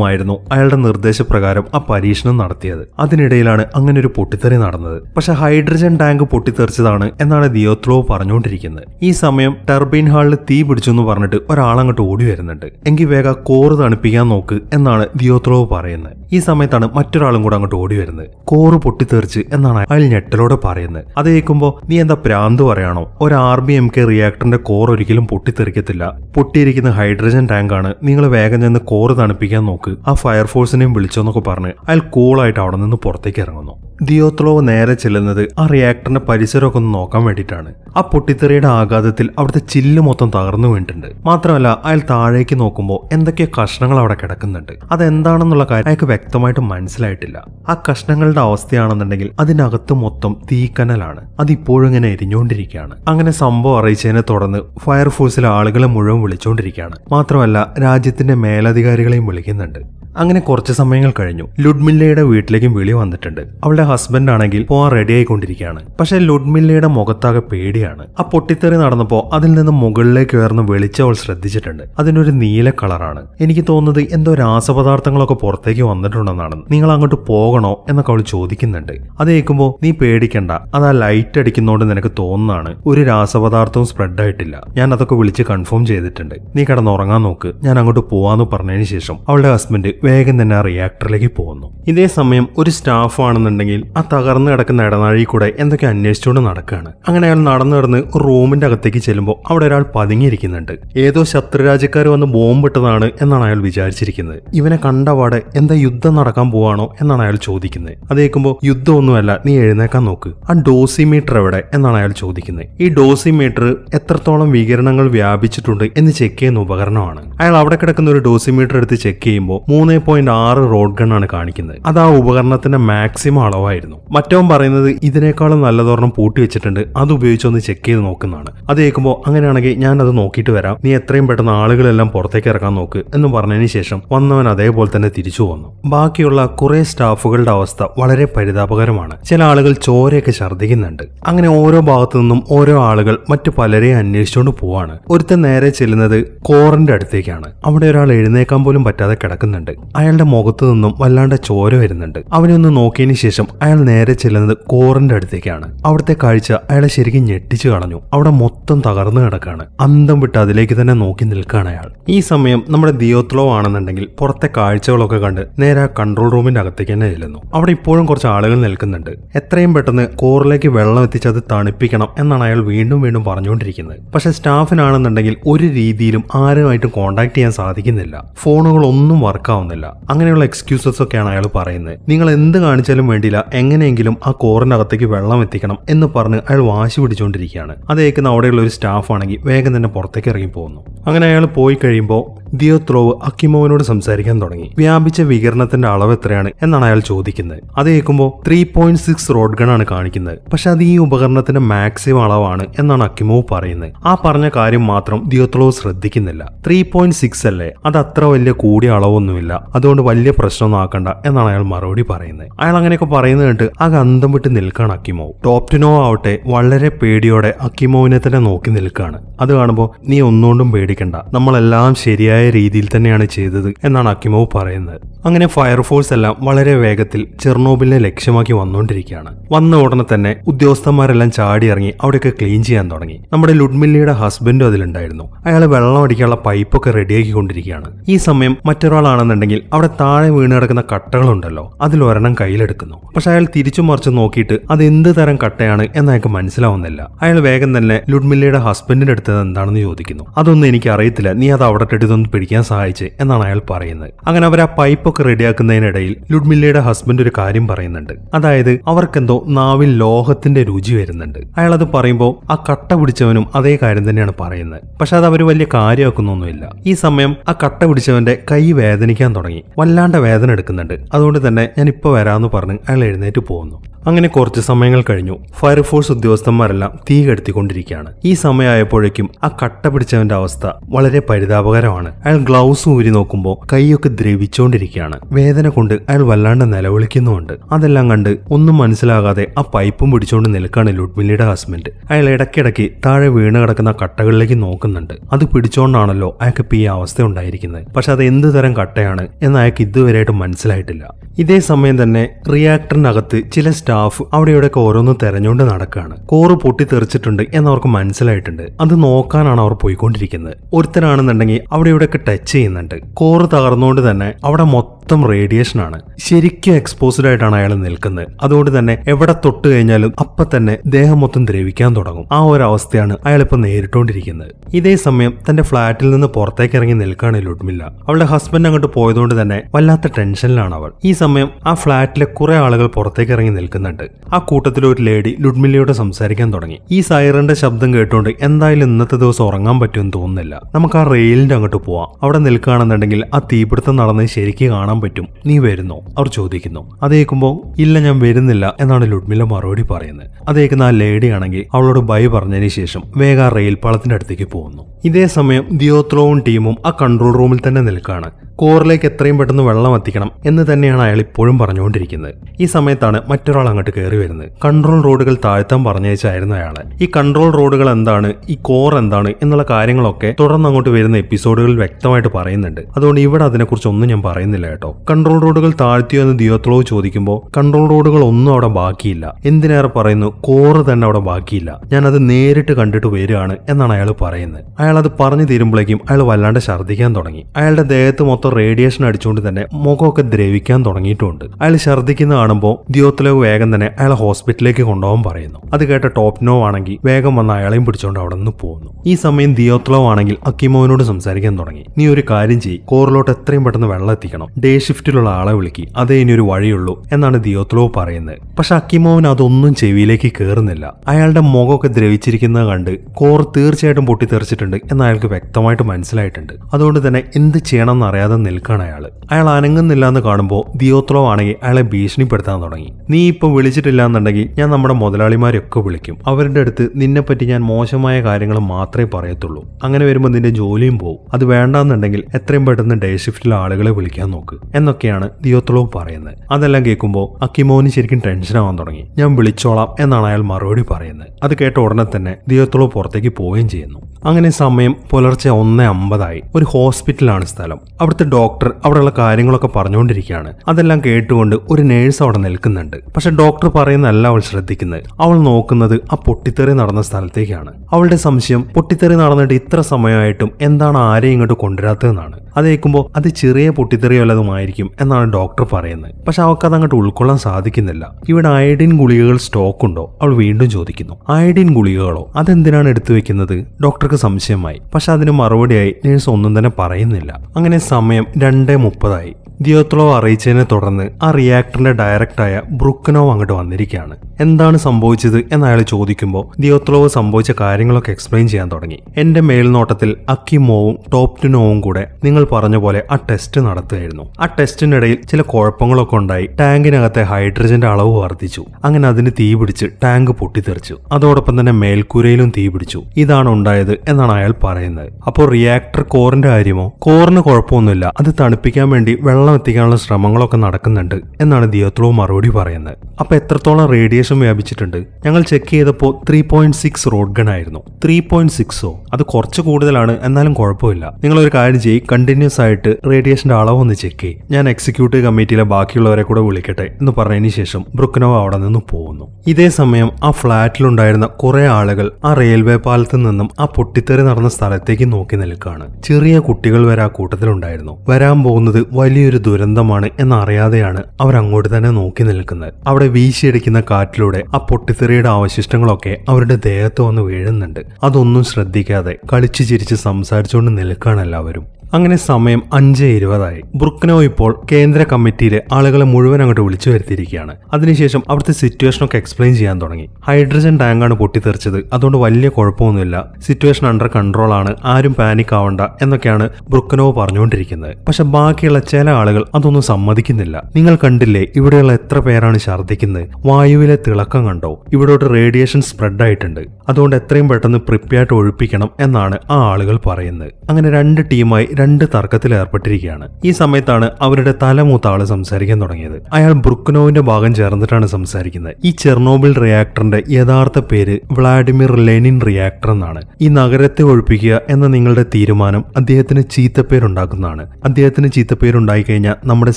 ആയിരുന്നു അയാളുടെ നിർദ്ദേശപ്രകാരം ആ പരീക്ഷണം നടത്തിയത് അതിനിടയിലാണ് അങ്ങനെ ഒരു പൊട്ടിത്തെറി നടന്നത് പക്ഷെ ഹൈഡ്രജൻ ടാങ്ക് പൊട്ടിത്തെറിച്ചതാണ് എന്നാണ് ദിയോത്ലോവ് പറഞ്ഞുകൊണ്ടിരിക്കുന്നത് ഈ സമയം ടർബൈൻ ഹാളിൽ തീ പിടിച്ചു എന്ന് പറഞ്ഞിട്ട് ഒരാളങ്ങോട്ട് ഓടി വരുന്നുണ്ട് എങ്കിൽ വേഗം കോറ് തണുപ്പിക്കാൻ നോക്ക് എന്നാണ് ദിയോത്ലോവ് പറയുന്നത് ഈ സമയത്താണ് മറ്റൊരാളും കൂടെ അങ്ങോട്ട് ഓടി വരുന്നത് കോറ് പൊട്ടിത്തെറിച്ച് എന്നാണ് അയാൾ ഞെട്ടലോട് പറയുന്നത് അത് കേൾക്കുമ്പോൾ നീ എന്താ പ്രാന്ത് പറയണോ ഒരു ആർ ബി എം കെ റിയാക്ടറിന്റെ കോർ ഒരിക്കലും പൊട്ടിത്തെറിക്കത്തില്ല പൊട്ടിയിരിക്കുന്ന ഹൈഡ്രജൻ ടാങ്കാണ് നിങ്ങൾ വേഗം ചെന്ന് കോറ് തണുപ്പിക്കാൻ നോക്ക് ആ ഫയർ ഫയർഫോഴ്സിനെയും വിളിച്ചോന്നൊക്കെ പറഞ്ഞ് അയാൾ കൂളായിട്ട് അവിടെ നിന്ന് പുറത്തേക്ക് ഇറങ്ങുന്നു ദിയോത്ലോവ് നേരെ ചെല്ലുന്നത് ആ റിയാക്ടറിന്റെ പരിസരമൊക്കെ ഒന്ന് നോക്കാൻ വേണ്ടിയിട്ടാണ് ആ പൊട്ടിത്തെറിയുടെ ആഘാതത്തിൽ അവിടുത്തെ ചില്ല് മൊത്തം തകർന്നു വീണിട്ടുണ്ട് മാത്രമല്ല അയാൾ താഴേക്ക് നോക്കുമ്പോൾ എന്തൊക്കെയോ കഷ്ണങ്ങൾ അവിടെ കിടക്കുന്നുണ്ട് അതെന്താണെന്നുള്ള കാര്യം അയാൾക്ക് വ്യക്തമായിട്ട് മനസ്സിലായിട്ടില്ല ആ കഷ്ണങ്ങളുടെ അവസ്ഥയാണെന്നുണ്ടെങ്കിൽ അതിനകത്ത് മൊത്തം തീക്കനലാണ് അതിപ്പോഴും ഇങ്ങനെ എരിഞ്ഞുകൊണ്ടിരിക്കുകയാണ് അങ്ങനെ സംഭവം അറിയിച്ചതിനെ തുടർന്ന് ഫയർഫോഴ്സിലെ ആളുകളെ മുഴുവൻ വിളിച്ചുകൊണ്ടിരിക്കുകയാണ് മാത്രമല്ല രാജ്യത്തിന്റെ മേലധികാരികളെയും വിളിക്കുന്നുണ്ട് അങ്ങനെ കുറച്ച് സമയങ്ങൾ കഴിഞ്ഞു ലുഡ്മില്ലയുടെ വീട്ടിലേക്കും വിളി വന്നിട്ടുണ്ട് അവളുടെ ഹസ്ബൻഡ് ആണെങ്കിൽ പോവാൻ റെഡി ആയിക്കൊണ്ടിരിക്കുകയാണ് പക്ഷേ ലുഡ്മില്ലയുടെ മുഖത്താകെ പേടിയാണ് ആ പൊട്ടിത്തെറി നടന്നപ്പോൾ അതിൽ നിന്ന് മുകളിലേക്ക് ഉയർന്ന് വെളിച്ച അവൾ ശ്രദ്ധിച്ചിട്ടുണ്ട് അതിനൊരു നീല കളറാണ് എനിക്ക് തോന്നുന്നത് എന്തോ രാസപദാർത്ഥങ്ങളൊക്കെ പുറത്തേക്ക് വന്നിട്ടുണ്ടെന്നാണ് നിങ്ങൾ അങ്ങോട്ട് പോകണോ എന്നൊക്കെ അവൾ ചോദിക്കുന്നുണ്ട് അത് കേൾക്കുമ്പോൾ നീ പേടിക്കണ്ട അത് ആ ലൈറ്റ് അടിക്കുന്നോണ്ട് നിനക്ക് തോന്നുന്നതാണ് ഒരു രാസപദാർത്ഥവും സ്പ്രെഡ് ആയിട്ടില്ല ഞാൻ അതൊക്കെ വിളിച്ച് കൺഫേം ചെയ്തിട്ടുണ്ട് നീ ഉറങ്ങാൻ നോക്ക് ഞാൻ അങ്ങോട്ട് പോവാന്ന് പറഞ്ഞതിന് ശേഷം അവളുടെ ഹസ്ബൻഡ് വേഗം തന്നെ ആ റിയാക്ടറിലേക്ക് പോകുന്നു ഇതേ സമയം ഒരു സ്റ്റാഫ് ആണെന്നുണ്ടെങ്കിൽ ആ തകർന്നു കിടക്കുന്ന ഇടനാഴി കൂടെ എന്തൊക്കെ അന്വേഷിച്ചുകൊണ്ട് നടക്കുകയാണ് അങ്ങനെ അയാൾ നടന്നു നടന്ന് റൂമിന്റെ അകത്തേക്ക് ചെല്ലുമ്പോൾ അവിടെ ഒരാൾ പതുങ്ങിയിരിക്കുന്നുണ്ട് ഏതോ ശത്രുരാജ്യക്കാർ വന്ന് ബോംബിട്ടതാണ് എന്നാണ് അയാൾ വിചാരിച്ചിരിക്കുന്നത് ഇവനെ കണ്ടപാടെ എന്താ യുദ്ധം നടക്കാൻ പോവാണോ എന്നാണ് അയാൾ ചോദിക്കുന്നത് അത് കേൾക്കുമ്പോൾ യുദ്ധമൊന്നുമല്ല നീ എഴുന്നേക്കാൻ നോക്ക് ആ ഡോസിമീറ്റർ എവിടെ എന്നാണ് അയാൾ ചോദിക്കുന്നത് ഈ ഡോസിമീറ്റർ എത്രത്തോളം വികിരണങ്ങൾ വ്യാപിച്ചിട്ടുണ്ട് എന്ന് ചെക്ക് ചെയ്യുന്ന ഉപകരണമാണ് അയാൾ അവിടെ കിടക്കുന്ന ഒരു ഡോസിമീറ്റർ എടുത്ത് ചെക്ക് ചെയ്യുമ്പോൾ മൂന്ന് പോയിന്റ് ആറ് റോഡ് ഗണ്ണാണ് കാണിക്കുന്നത് അത് ആ ഉപകരണത്തിന്റെ മാക്സിമം അളവായിരുന്നു മറ്റവൻ പറയുന്നത് ഇതിനേക്കാളും നല്ലതൊരെണ്ണം പൂട്ടി വെച്ചിട്ടുണ്ട് അത് ഉപയോഗിച്ചൊന്ന് ചെക്ക് ചെയ്ത് നോക്കുന്നതാണ് അത് കേൾക്കുമ്പോൾ അങ്ങനെയാണെങ്കിൽ ഞാൻ അത് നോക്കിയിട്ട് വരാം നീ എത്രയും പെട്ടെന്ന് ആളുകളെല്ലാം പുറത്തേക്ക് ഇറക്കാൻ നോക്ക് എന്ന് പറഞ്ഞതിന് ശേഷം വന്നവൻ അതേപോലെ തന്നെ തിരിച്ചു പോന്നു ബാക്കിയുള്ള കുറെ സ്റ്റാഫുകളുടെ അവസ്ഥ വളരെ പരിതാപകരമാണ് ചില ആളുകൾ ചോരയൊക്കെ ഛർദ്ദിക്കുന്നുണ്ട് അങ്ങനെ ഓരോ ഭാഗത്തു നിന്നും ഓരോ ആളുകൾ മറ്റു പലരെയും അന്വേഷിച്ചുകൊണ്ട് പോവാണ് ഒരുത്തൻ നേരെ ചെല്ലുന്നത് കോറിന്റെ അടുത്തേക്കാണ് അവിടെ ഒരാൾ എഴുന്നേക്കാൻ പോലും പറ്റാതെ കിടക്കുന്നുണ്ട് അയാളുടെ മുഖത്തു നിന്നും വല്ലാണ്ട് ചോര വരുന്നുണ്ട് അവനൊന്ന് നോക്കിയതിന് ശേഷം അയാൾ നേരെ ചെല്ലുന്നത് കോറിന്റെ അടുത്തേക്കാണ് അവിടുത്തെ കാഴ്ച അയാളെ ശരിക്കും ഞെട്ടിച്ചു കളഞ്ഞു അവിടെ മൊത്തം തകർന്നു കിടക്കാണ് അന്തം വിട്ട് അതിലേക്ക് തന്നെ നോക്കി നിൽക്കുകയാണ് അയാൾ ഈ സമയം നമ്മുടെ ദിയോത്ലോ ആണെന്നുണ്ടെങ്കിൽ പുറത്തെ കാഴ്ചകളൊക്കെ കണ്ട് നേരെ കൺട്രോൾ റൂമിന്റെ അകത്തേക്ക് തന്നെ ചെല്ലുന്നു അവിടെ ഇപ്പോഴും കുറച്ച് ആളുകൾ നിൽക്കുന്നുണ്ട് എത്രയും പെട്ടെന്ന് കോറിലേക്ക് വെള്ളം എത്തിച്ച് അത് തണുപ്പിക്കണം എന്നാണ് അയാൾ വീണ്ടും വീണ്ടും പറഞ്ഞുകൊണ്ടിരിക്കുന്നത് പക്ഷെ സ്റ്റാഫിനാണെന്നുണ്ടെങ്കിൽ ഒരു രീതിയിലും ആരുമായിട്ടും കോണ്ടാക്ട് ചെയ്യാൻ സാധിക്കുന്നില്ല ഫോണുകളൊന്നും വർക്കാവുന്നില്ല ഉണ്ടാവുന്നില്ല അങ്ങനെയുള്ള എക്സ്ക്യൂസസ് ഒക്കെയാണ് അയാൾ പറയുന്നത് നിങ്ങൾ എന്ത് കാണിച്ചാലും വേണ്ടിയില്ല എങ്ങനെയെങ്കിലും ആ അകത്തേക്ക് വെള്ളം എത്തിക്കണം എന്ന് പറഞ്ഞ് അയാൾ വാശി പിടിച്ചുകൊണ്ടിരിക്കുകയാണ് അത് കേൾക്കുന്ന അവിടെയുള്ള ഒരു സ്റ്റാഫ് ആണെങ്കിൽ വേഗം തന്നെ പുറത്തേക്ക് ഇറങ്ങി പോകുന്നു അങ്ങനെ അയാൾ പോയി കഴിയുമ്പോൾ ദിയോത്രോവ് അക്കിമോവിനോട് സംസാരിക്കാൻ തുടങ്ങി വ്യാപിച്ച വികരണത്തിന്റെ അളവ് എത്രയാണ് എന്നാണ് അയാൾ ചോദിക്കുന്നത് അത് കേൾക്കുമ്പോൾ three point six roentgen ആണ് കാണിക്കുന്നത് പക്ഷെ അത് ഈ ഉപകരണത്തിന്റെ മാക്സിമം അളവാണ് എന്നാണ് അക്കിമോവ് പറയുന്നത് ആ പറഞ്ഞ കാര്യം മാത്രം ദിയോത്രോവ് ശ്രദ്ധിക്കുന്നില്ല ത്രീ പോയിന്റ് സിക്സ് അല്ലേ അത് അത്ര വലിയ കൂടിയ അളവൊന്നുമില്ല അതുകൊണ്ട് വലിയ പ്രശ്നമൊന്നും ആക്കണ്ട എന്നാണ് അയാൾ മറുപടി പറയുന്നത് അയാൾ അങ്ങനെയൊക്കെ പറയുന്നത് കണ്ട് ആ ഗന്ധം വിട്ട് നിൽക്കാൻ അക്കിമോ ടോപ്റ്റിനോ ആവട്ടെ വളരെ പേടിയോടെ അക്കിമോവിനെ തന്നെ നോക്കി നിൽക്കുകയാണ് അത് കാണുമ്പോൾ നീ ഒന്നുകൊണ്ടും പേടിക്കണ്ട നമ്മളെല്ലാം ശരിയായ രീതിയിൽ തന്നെയാണ് ചെയ്തത് എന്നാണ് അക്കിമോവ് പറയുന്നത് അങ്ങനെ ഫയർഫോഴ്സ് എല്ലാം വളരെ വേഗത്തിൽ ചെർണോബിലിനെ ലക്ഷ്യമാക്കി വന്നുകൊണ്ടിരിക്കുകയാണ് വന്ന ഉടനെ തന്നെ ഉദ്യോഗസ്ഥന്മാരെല്ലാം ചാടി ഇറങ്ങി അവിടെയൊക്കെ ക്ലീൻ ചെയ്യാൻ തുടങ്ങി നമ്മുടെ ലുഡ്മില്ലിയുടെ ഹസ്ബൻഡും അതിലുണ്ടായിരുന്നു അയാൾ വെള്ളം അടിക്കാനുള്ള പൈപ്പൊക്കെ റെഡിയാക്കി കൊണ്ടിരിക്കുകയാണ് ഈ സമയം മറ്റൊരാളാണെന്നുണ്ടെങ്കിൽ ഉണ്ടെങ്കിൽ അവിടെ താഴെ വീണ് കിടക്കുന്ന കട്ടകളുണ്ടല്ലോ അതിലൊരെണ്ണം കയ്യിലെടുക്കുന്നു പക്ഷെ അയാൾ തിരിച്ചു മറിച്ച് നോക്കിയിട്ട് അത് എന്ത് തരം കട്ടയാണ് എന്ന് അയാൾക്ക് മനസ്സിലാവുന്നില്ല അയാൾ വേഗം തന്നെ ലുഡ്മില്ലയുടെ ഹസ്ബൻഡിന്റെ അടുത്ത് എന്താണെന്ന് ചോദിക്കുന്നു അതൊന്നും എനിക്ക് അറിയത്തില്ല നീ അത് അവിടെ ഇട്ടിതൊന്ന് പിടിക്കാൻ സഹായിച്ചേ എന്നാണ് അയാൾ പറയുന്നത് അങ്ങനെ അവർ ആ പൈപ്പൊക്കെ റെഡിയാക്കുന്നതിനിടയിൽ ലുഡ്മില്ലയുടെ ഹസ്ബൻഡ് ഒരു കാര്യം പറയുന്നുണ്ട് അതായത് അവർക്കെന്തോ നാവിൽ ലോഹത്തിന്റെ രുചി വരുന്നുണ്ട് അയാൾ അത് പറയുമ്പോൾ ആ കട്ട പിടിച്ചവനും അതേ കാര്യം തന്നെയാണ് പറയുന്നത് പക്ഷെ അത് അവർ വലിയ കാര്യമാക്കുന്നൊന്നുമില്ല ഈ സമയം ആ കട്ട പിടിച്ചവന്റെ കൈ വേദനിക്കാൻ തുടങ്ങി വല്ലാണ്ട് വേദന എടുക്കുന്നുണ്ട് അതുകൊണ്ട് തന്നെ ഞാൻ ഇപ്പോൾ വരാമെന്ന് പറഞ്ഞ് അയാൾ എഴുന്നേറ്റ് പോകുന്നു അങ്ങനെ കുറച്ച് സമയങ്ങൾ കഴിഞ്ഞു ഫയർഫോഴ്സ് ഉദ്യോഗസ്ഥന്മാരെല്ലാം തീ കെടുത്തിക്കൊണ്ടിരിക്കുകയാണ് ഈ സമയമായപ്പോഴേക്കും ആ കട്ട പിടിച്ചവന്റെ അവസ്ഥ വളരെ പരിതാപകരമാണ് അയാൾ ഗ്ലൗസ് ഊരി നോക്കുമ്പോൾ കൈയൊക്കെ ദ്രവിച്ചുകൊണ്ടിരിക്കുകയാണ് വേദന കൊണ്ട് അയാൾ വല്ലാണ്ട് നിലവിളിക്കുന്നുമുണ്ട് അതെല്ലാം കണ്ട് ഒന്നും മനസ്സിലാകാതെ ആ പൈപ്പും പിടിച്ചുകൊണ്ട് നിൽക്കുകയാണ് ലുഡ്മിലിയുടെ ഹസ്ബൻഡ് അയാൾ ഇടയ്ക്കിടയ്ക്ക് താഴെ വീണ് കിടക്കുന്ന കട്ടകളിലേക്ക് നോക്കുന്നുണ്ട് അത് പിടിച്ചുകൊണ്ടാണല്ലോ അയാൾക്ക് ഇപ്പം ഈ അവസ്ഥ ഉണ്ടായിരിക്കുന്നത് പക്ഷെ അത് എന്ത് തരം കട്ടയാണ് എന്ന് അയാൾക്ക് ഇതുവരെയായിട്ട് മനസ്സിലായിട്ടില്ല ഇതേ സമയം തന്നെ റിയാക്ടറിനകത്ത് ചില സ്റ്റാഫ് അവിടെയൊക്കെ ഓരോന്ന് തെരഞ്ഞുകൊണ്ട് നടക്കുകയാണ് കോറ് പൊട്ടിത്തെറിച്ചിട്ടുണ്ട് എന്നവർക്ക് മനസ്സിലായിട്ടുണ്ട് അത് നോക്കാനാണ് അവർ പോയിക്കൊണ്ടിരിക്കുന്നത് ഒരുത്തരാണെന്നുണ്ടെങ്കിൽ അവിടെയൊക്കെ ടച്ച് ചെയ്യുന്നുണ്ട് കോറ് തകർന്നുകൊണ്ട് തന്നെ അവിടെ മൊത്തം മൊത്തം റേഡിയേഷനാണ് ശരിക്കും എക്സ്പോസ്ഡ് ആയിട്ടാണ് അയാൾ നിൽക്കുന്നത് അതുകൊണ്ട് തന്നെ എവിടെ തൊട്ട് കഴിഞ്ഞാലും അപ്പം തന്നെ ദേഹം മൊത്തം ദ്രവിക്കാൻ തുടങ്ങും ആ ഒരു അവസ്ഥയാണ് അയാളിപ്പോൾ നേരിട്ടുകൊണ്ടിരിക്കുന്നത് ഇതേ സമയം തന്റെ ഫ്ളാറ്റിൽ നിന്ന് പുറത്തേക്ക് ഇറങ്ങി നിൽക്കുകയാണ് ലുഡ്മില്ല അവളുടെ ഹസ്ബൻഡ് അങ്ങോട്ട് പോയതുകൊണ്ട് തന്നെ വല്ലാത്ത ടെൻഷനിലാണ് അവൾ ഈ സമയം ആ ഫ്ളാറ്റിലെ കുറെ ആളുകൾ പുറത്തേക്ക് ഇറങ്ങി നിൽക്കുന്നുണ്ട് ആ കൂട്ടത്തിൽ ഒരു ലേഡി ലുഡ്മില്ലയോട് സംസാരിക്കാൻ തുടങ്ങി ഈ സൈറന്റെ ശബ്ദം കേട്ടുകൊണ്ട് എന്തായാലും ഇന്നത്തെ ദിവസം ഉറങ്ങാൻ പറ്റുമെന്ന് തോന്നുന്നില്ല നമുക്ക് ആ റെയിലിന്റെ അങ്ങോട്ട് പോവാം അവിടെ നിൽക്കുകയാണെന്നുണ്ടെങ്കിൽ ആ തീപിടുത്തം നടന്ന് ശരിക്കും കാണാൻ കാണാൻ പറ്റും നീ വരുന്നോ അവർ ചോദിക്കുന്നു അതേക്കുമ്പോൾ ഇല്ല ഞാൻ വരുന്നില്ല എന്നാണ് ലുഡ്മില മറുപടി പറയുന്നത് അതേക്കുന്ന ആ ലേഡി ആണെങ്കിൽ അവളോട് ബൈ പറഞ്ഞതിന് ശേഷം വേഗ റെയിൽ പാളത്തിന്റെ അടുത്തേക്ക് പോകുന്നു ഇതേ സമയം ദിയോത്രോവും ടീമും ആ കൺട്രോൾ റൂമിൽ തന്നെ നിൽക്കുകയാണ് കോറിലേക്ക് എത്രയും പെട്ടെന്ന് വെള്ളം എത്തിക്കണം എന്ന് തന്നെയാണ് അയാൾ ഇപ്പോഴും പറഞ്ഞുകൊണ്ടിരിക്കുന്നത് ഈ സമയത്താണ് മറ്റൊരാൾ അങ്ങോട്ട് കയറി വരുന്നത് കൺട്രോൾ റോഡുകൾ താഴ്ത്താൻ പറഞ്ഞയച്ചായിരുന്നു അയാൾ ഈ കൺട്രോൾ റോഡുകൾ എന്താണ് ഈ കോർ എന്താണ് എന്നുള്ള കാര്യങ്ങളൊക്കെ തുടർന്ന് അങ്ങോട്ട് വരുന്ന എപ്പിസോഡുകളിൽ വ്യക്തമായിട്ട് പറയുന്നുണ്ട് അതുകൊണ്ട് ഇവിടെ അതിനെക്കുറിച്ച് ഒന്നും ഞാൻ പറയുന്നില്ല കേട്ടോ കേട്ടോ കൺട്രോൾ റോഡുകൾ താഴ്ത്തിയോ എന്ന് ദിയോത്ലോവ് ചോദിക്കുമ്പോൾ കൺട്രോൾ റോഡുകൾ ഒന്നും അവിടെ ബാക്കിയില്ല എന്തിനേറെ പറയുന്നു കോറ് തന്നെ അവിടെ ബാക്കിയില്ല ഞാൻ അത് നേരിട്ട് കണ്ടിട്ട് വരികയാണ് എന്നാണ് അയാൾ പറയുന്നത് അയാൾ അത് പറഞ്ഞു തീരുമ്പോഴേക്കും അയാൾ വല്ലാണ്ട് ഛർദ്ദിക്കാൻ തുടങ്ങി അയാളുടെ ദേഹത്ത് മൊത്തം റേഡിയേഷൻ അടിച്ചുകൊണ്ട് തന്നെ മുഖമൊക്കെ ദ്രവിക്കാൻ തുടങ്ങിയിട്ടുണ്ട് അയാൾ ഛർദ്ദിക്കുന്ന കാണുമ്പോൾ ദിയോത്ലോവ് വേഗം തന്നെ അയാളെ ഹോസ്പിറ്റലിലേക്ക് കൊണ്ടുപോകാൻ പറയുന്നു അത് കേട്ട ടോപ്നോ ആണെങ്കിൽ വേഗം വന്ന അയാളെയും പിടിച്ചുകൊണ്ട് അവിടെ നിന്ന് പോകുന്നു ഈ സമയം ദിയോത്ലോവ് ആണെങ്കിൽ അക്കിമോവിനോട് സംസാരിക്കാൻ തുടങ്ങി നീ ഒരു കാര്യം ചെയ്യ് കോറിലോട്ട് എത്രയും പെട്ടെന്ന് വെള്ളം എത്തിക്കണം ഡേ ഷിഫ്റ്റിലുള്ള ആളെ വിളിക്കി അതേ ഇനി ഒരു വഴിയുള്ളൂ എന്നാണ് ദിയോത്ലോ പറയുന്നത് പക്ഷെ അക്കിമോവൻ അതൊന്നും ചെവിയിലേക്ക് കയറുന്നില്ല അയാളുടെ മുഖമൊക്കെ ദ്രവിച്ചിരിക്കുന്നത് കണ്ട് കോർ തീർച്ചയായിട്ടും പൊട്ടിത്തെറിച്ചിട്ടുണ്ട് എന്ന് അയാൾക്ക് വ്യക്തമായിട്ട് മനസ്സിലായിട്ടുണ്ട് അതുകൊണ്ട് തന്നെ എന്ത് ചെയ്യണം എന്നറിയാതെ നിൽക്കണം അയാൾ അയാൾ അനങ്ങുന്നില്ല എന്ന് കാണുമ്പോൾ ദിയോത്ലോ ആണെങ്കിൽ അയാളെ ഭീഷണിപ്പെടുത്താൻ തുടങ്ങി നീ ഇപ്പൊ വിളിച്ചിട്ടില്ല എന്നുണ്ടെങ്കിൽ ഞാൻ നമ്മുടെ മുതലാളിമാരെയൊക്കെ വിളിക്കും അവരുടെ അടുത്ത് നിന്നെപ്പറ്റി ഞാൻ മോശമായ കാര്യങ്ങൾ മാത്രമേ പറയത്തുള്ളൂ അങ്ങനെ വരുമ്പോൾ നിന്റെ ജോലിയും പോകും അത് വേണ്ടാന്നുണ്ടെങ്കിൽ എത്രയും പെട്ടെന്ന് ഡേ ഷിഫ്റ്റിലെ ആളുകളെ വിളിക്കാൻ നോക്ക് എന്നൊക്കെയാണ് ദിയോത്തളവും പറയുന്നത് അതെല്ലാം കേൾക്കുമ്പോൾ അക്കിമോന് ശരിക്കും ടെൻഷൻ ആവാൻ തുടങ്ങി ഞാൻ വിളിച്ചോളാം എന്നാണ് അയാൾ മറുപടി പറയുന്നത് അത് കേട്ട ഉടനെ തന്നെ ദിയോത്തളവ് പുറത്തേക്ക് പോവുകയും ചെയ്യുന്നു അങ്ങനെ സമയം പുലർച്ചെ ഒന്ന് അമ്പതായി ഒരു ഹോസ്പിറ്റലാണ് സ്ഥലം അവിടുത്തെ ഡോക്ടർ അവിടെയുള്ള കാര്യങ്ങളൊക്കെ പറഞ്ഞുകൊണ്ടിരിക്കുകയാണ് അതെല്ലാം കേട്ടുകൊണ്ട് ഒരു നേഴ്സ് അവിടെ നിൽക്കുന്നുണ്ട് പക്ഷെ ഡോക്ടർ പറയുന്നതല്ല അവൾ ശ്രദ്ധിക്കുന്നത് അവൾ നോക്കുന്നത് ആ പൊട്ടിത്തെറി നടന്ന സ്ഥലത്തേക്കാണ് അവളുടെ സംശയം പൊട്ടിത്തെറി നടന്നിട്ട് ഇത്ര സമയമായിട്ടും എന്താണ് ആരെയും ഇങ്ങോട്ട് കൊണ്ടുവരാത്തതെന്നാണ് അത് കേൾക്കുമ്പോൾ അത് ചെറിയ പൊട്ടിത്തെറി വല്ലതും പ്രശ്നമായിരിക്കും എന്നാണ് ഡോക്ടർ പറയുന്നത് പക്ഷെ അവൾക്ക് അതങ്ങോട്ട് ഉൾക്കൊള്ളാൻ സാധിക്കുന്നില്ല ഇവിടെ അയഡിൻ ഗുളികകൾ സ്റ്റോക്ക് ഉണ്ടോ അവൾ വീണ്ടും ചോദിക്കുന്നു അയഡിൻ ഗുളികകളോ അതെന്തിനാണ് എടുത്തു വെക്കുന്നത് ഡോക്ടർക്ക് സംശയമായി പക്ഷെ അതിന് മറുപടിയായി നേഴ്സ് ഒന്നും തന്നെ പറയുന്നില്ല അങ്ങനെ സമയം രണ്ടേ മുപ്പതായി ദിയോത്ലോ അറിയിച്ചതിനെ തുടർന്ന് ആ റിയാക്ടറിന്റെ ഡയറക്ടറായ ബ്രുക്കനോവ് അങ്ങോട്ട് വന്നിരിക്കുകയാണ് എന്താണ് സംഭവിച്ചത് എന്ന് അയാൾ ചോദിക്കുമ്പോൾ ദിയോത്ലോവ് സംഭവിച്ച കാര്യങ്ങളൊക്കെ എക്സ്പ്ലെയിൻ ചെയ്യാൻ തുടങ്ങി എന്റെ മേൽനോട്ടത്തിൽ അക്കിമോവും ടോപ്റ്റിനോവും കൂടെ നിങ്ങൾ പറഞ്ഞ പോലെ ആ ടെസ്റ്റ് നടത്തുകയായിരുന്നു ആ ടെസ്റ്റിനിടയിൽ ചില കുഴപ്പങ്ങളൊക്കെ ഉണ്ടായി ടാങ്കിനകത്തെ ഹൈഡ്രജന്റെ അളവ് വർദ്ധിച്ചു അങ്ങനെ അതിന് തീ പിടിച്ച് ടാങ്ക് പൊട്ടിത്തെറിച്ചു അതോടൊപ്പം തന്നെ മേൽക്കൂരയിലും തീ പിടിച്ചു ഇതാണ് ഉണ്ടായത് എന്നാണ് അയാൾ പറയുന്നത് അപ്പോൾ റിയാക്ടർ കോറിന്റെ കാര്യമോ കോറിന് കുഴപ്പമൊന്നുമില്ല അത് തണുപ്പിക്കാൻ വേണ്ടി വെള്ളം വെള്ളം എത്തിക്കാനുള്ള ശ്രമങ്ങളൊക്കെ നടക്കുന്നുണ്ട് എന്നാണ് ദിയോത്രോ മറുപടി പറയുന്നത് അപ്പോൾ എത്രത്തോളം റേഡിയേഷൻ വ്യാപിച്ചിട്ടുണ്ട് ഞങ്ങൾ ചെക്ക് ചെയ്തപ്പോൾ three point six roentgen ആയിരുന്നു ത്രീ പോയിന്റ് സിക്സോ അത് കുറച്ച് കൂടുതലാണ് എന്നാലും കുഴപ്പമില്ല നിങ്ങൾ ഒരു കാര്യം ചെയ്യ് കണ്ടിന്യൂസ് ആയിട്ട് റേഡിയേഷന്റെ അളവ് ഒന്ന് ചെക്ക് ചെയ്യും ഞാൻ എക്സിക്യൂട്ടീവ് കമ്മിറ്റിയിലെ ബാക്കിയുള്ളവരെ കൂടെ വിളിക്കട്ടെ എന്ന് പറഞ്ഞതിന് ശേഷം ബ്രുക്കനോവ് അവിടെ നിന്ന് പോകുന്നു ഇതേ സമയം ആ ഫ്ളാറ്റിലുണ്ടായിരുന്ന കുറെ ആളുകൾ ആ റെയിൽവേ പാലത്തിൽ നിന്നും ആ പൊട്ടിത്തെറി നടന്ന സ്ഥലത്തേക്ക് നോക്കി നിൽക്കുകയാണ് ചെറിയ കുട്ടികൾ വരെ ആ കൂട്ടത്തിലുണ്ടായിരുന്നു വരാൻ പോകുന്നത് വലിയൊരു വലിയൊരു ദുരന്തമാണ് എന്നറിയാതെയാണ് അവർ അങ്ങോട്ട് തന്നെ നോക്കി നിൽക്കുന്നത് അവിടെ വീശിയടിക്കുന്ന കാറ്റിലൂടെ ആ പൊട്ടിത്തെറിയുടെ അവശിഷ്ടങ്ങളൊക്കെ അവരുടെ ദേഹത്ത് വന്ന് വീഴുന്നുണ്ട് അതൊന്നും ശ്രദ്ധിക്കാതെ കളിച്ചു ചിരിച്ച് സംസാരിച്ചുകൊണ്ട് നിൽക്കുകയാണ് എല്ലാവരും അങ്ങനെ സമയം അഞ്ച് ഇരുപതായി ബ്രുക്നോ ഇപ്പോൾ കേന്ദ്ര കമ്മിറ്റിയിലെ ആളുകളെ മുഴുവൻ അങ്ങോട്ട് വിളിച്ചു വരുത്തിയിരിക്കുകയാണ് അതിനുശേഷം അവിടുത്തെ ഒക്കെ എക്സ്പ്ലെയിൻ ചെയ്യാൻ തുടങ്ങി ഹൈഡ്രജൻ ടാങ്കാണ് പൊട്ടിത്തെറിച്ചത് അതുകൊണ്ട് വലിയ കുഴപ്പമൊന്നുമില്ല സിറ്റുവേഷൻ അണ്ടർ കൺട്രോൾ ആണ് ആരും പാനിക് ആവണ്ട എന്നൊക്കെയാണ് ബ്രുക്കനോ പറഞ്ഞുകൊണ്ടിരിക്കുന്നത് പക്ഷെ ബാക്കിയുള്ള ചില ആളുകൾ അതൊന്നും സമ്മതിക്കുന്നില്ല നിങ്ങൾ കണ്ടില്ലേ ഇവിടെയുള്ള എത്ര പേരാണ് ഛർദ്ദിക്കുന്നത് വായുവിലെ തിളക്കം കണ്ടോ ഇവിടോട്ട് റേഡിയേഷൻ സ്പ്രെഡ് ആയിട്ടുണ്ട് അതുകൊണ്ട് എത്രയും പെട്ടെന്ന് ആയിട്ട് ഒഴിപ്പിക്കണം എന്നാണ് ആ ആളുകൾ പറയുന്നത് അങ്ങനെ രണ്ട് ടീമായി രണ്ട് തർക്കത്തിലേർപ്പെട്ടിരിക്കുകയാണ് ഈ സമയത്താണ് അവരുടെ തലമൂത്ത ആള് സംസാരിക്കാൻ തുടങ്ങിയത് അയാൾ ബ്രുക്കനോവിന്റെ ഭാഗം ചേർന്നിട്ടാണ് സംസാരിക്കുന്നത് ഈ ചെർണോബിൾ റിയാക്ടറിന്റെ യഥാർത്ഥ പേര് വ്ളാഡിമിർ ലെനിൻ റിയാക്ടർ എന്നാണ് ഈ നഗരത്തെ ഒഴിപ്പിക്കുക എന്ന നിങ്ങളുടെ തീരുമാനം അദ്ദേഹത്തിന് ചീത്തപ്പേരുണ്ടാക്കുന്നതാണ് അദ്ദേഹത്തിന് ചീത്തപ്പേരുണ്ടായി കഴിഞ്ഞാൽ നമ്മുടെ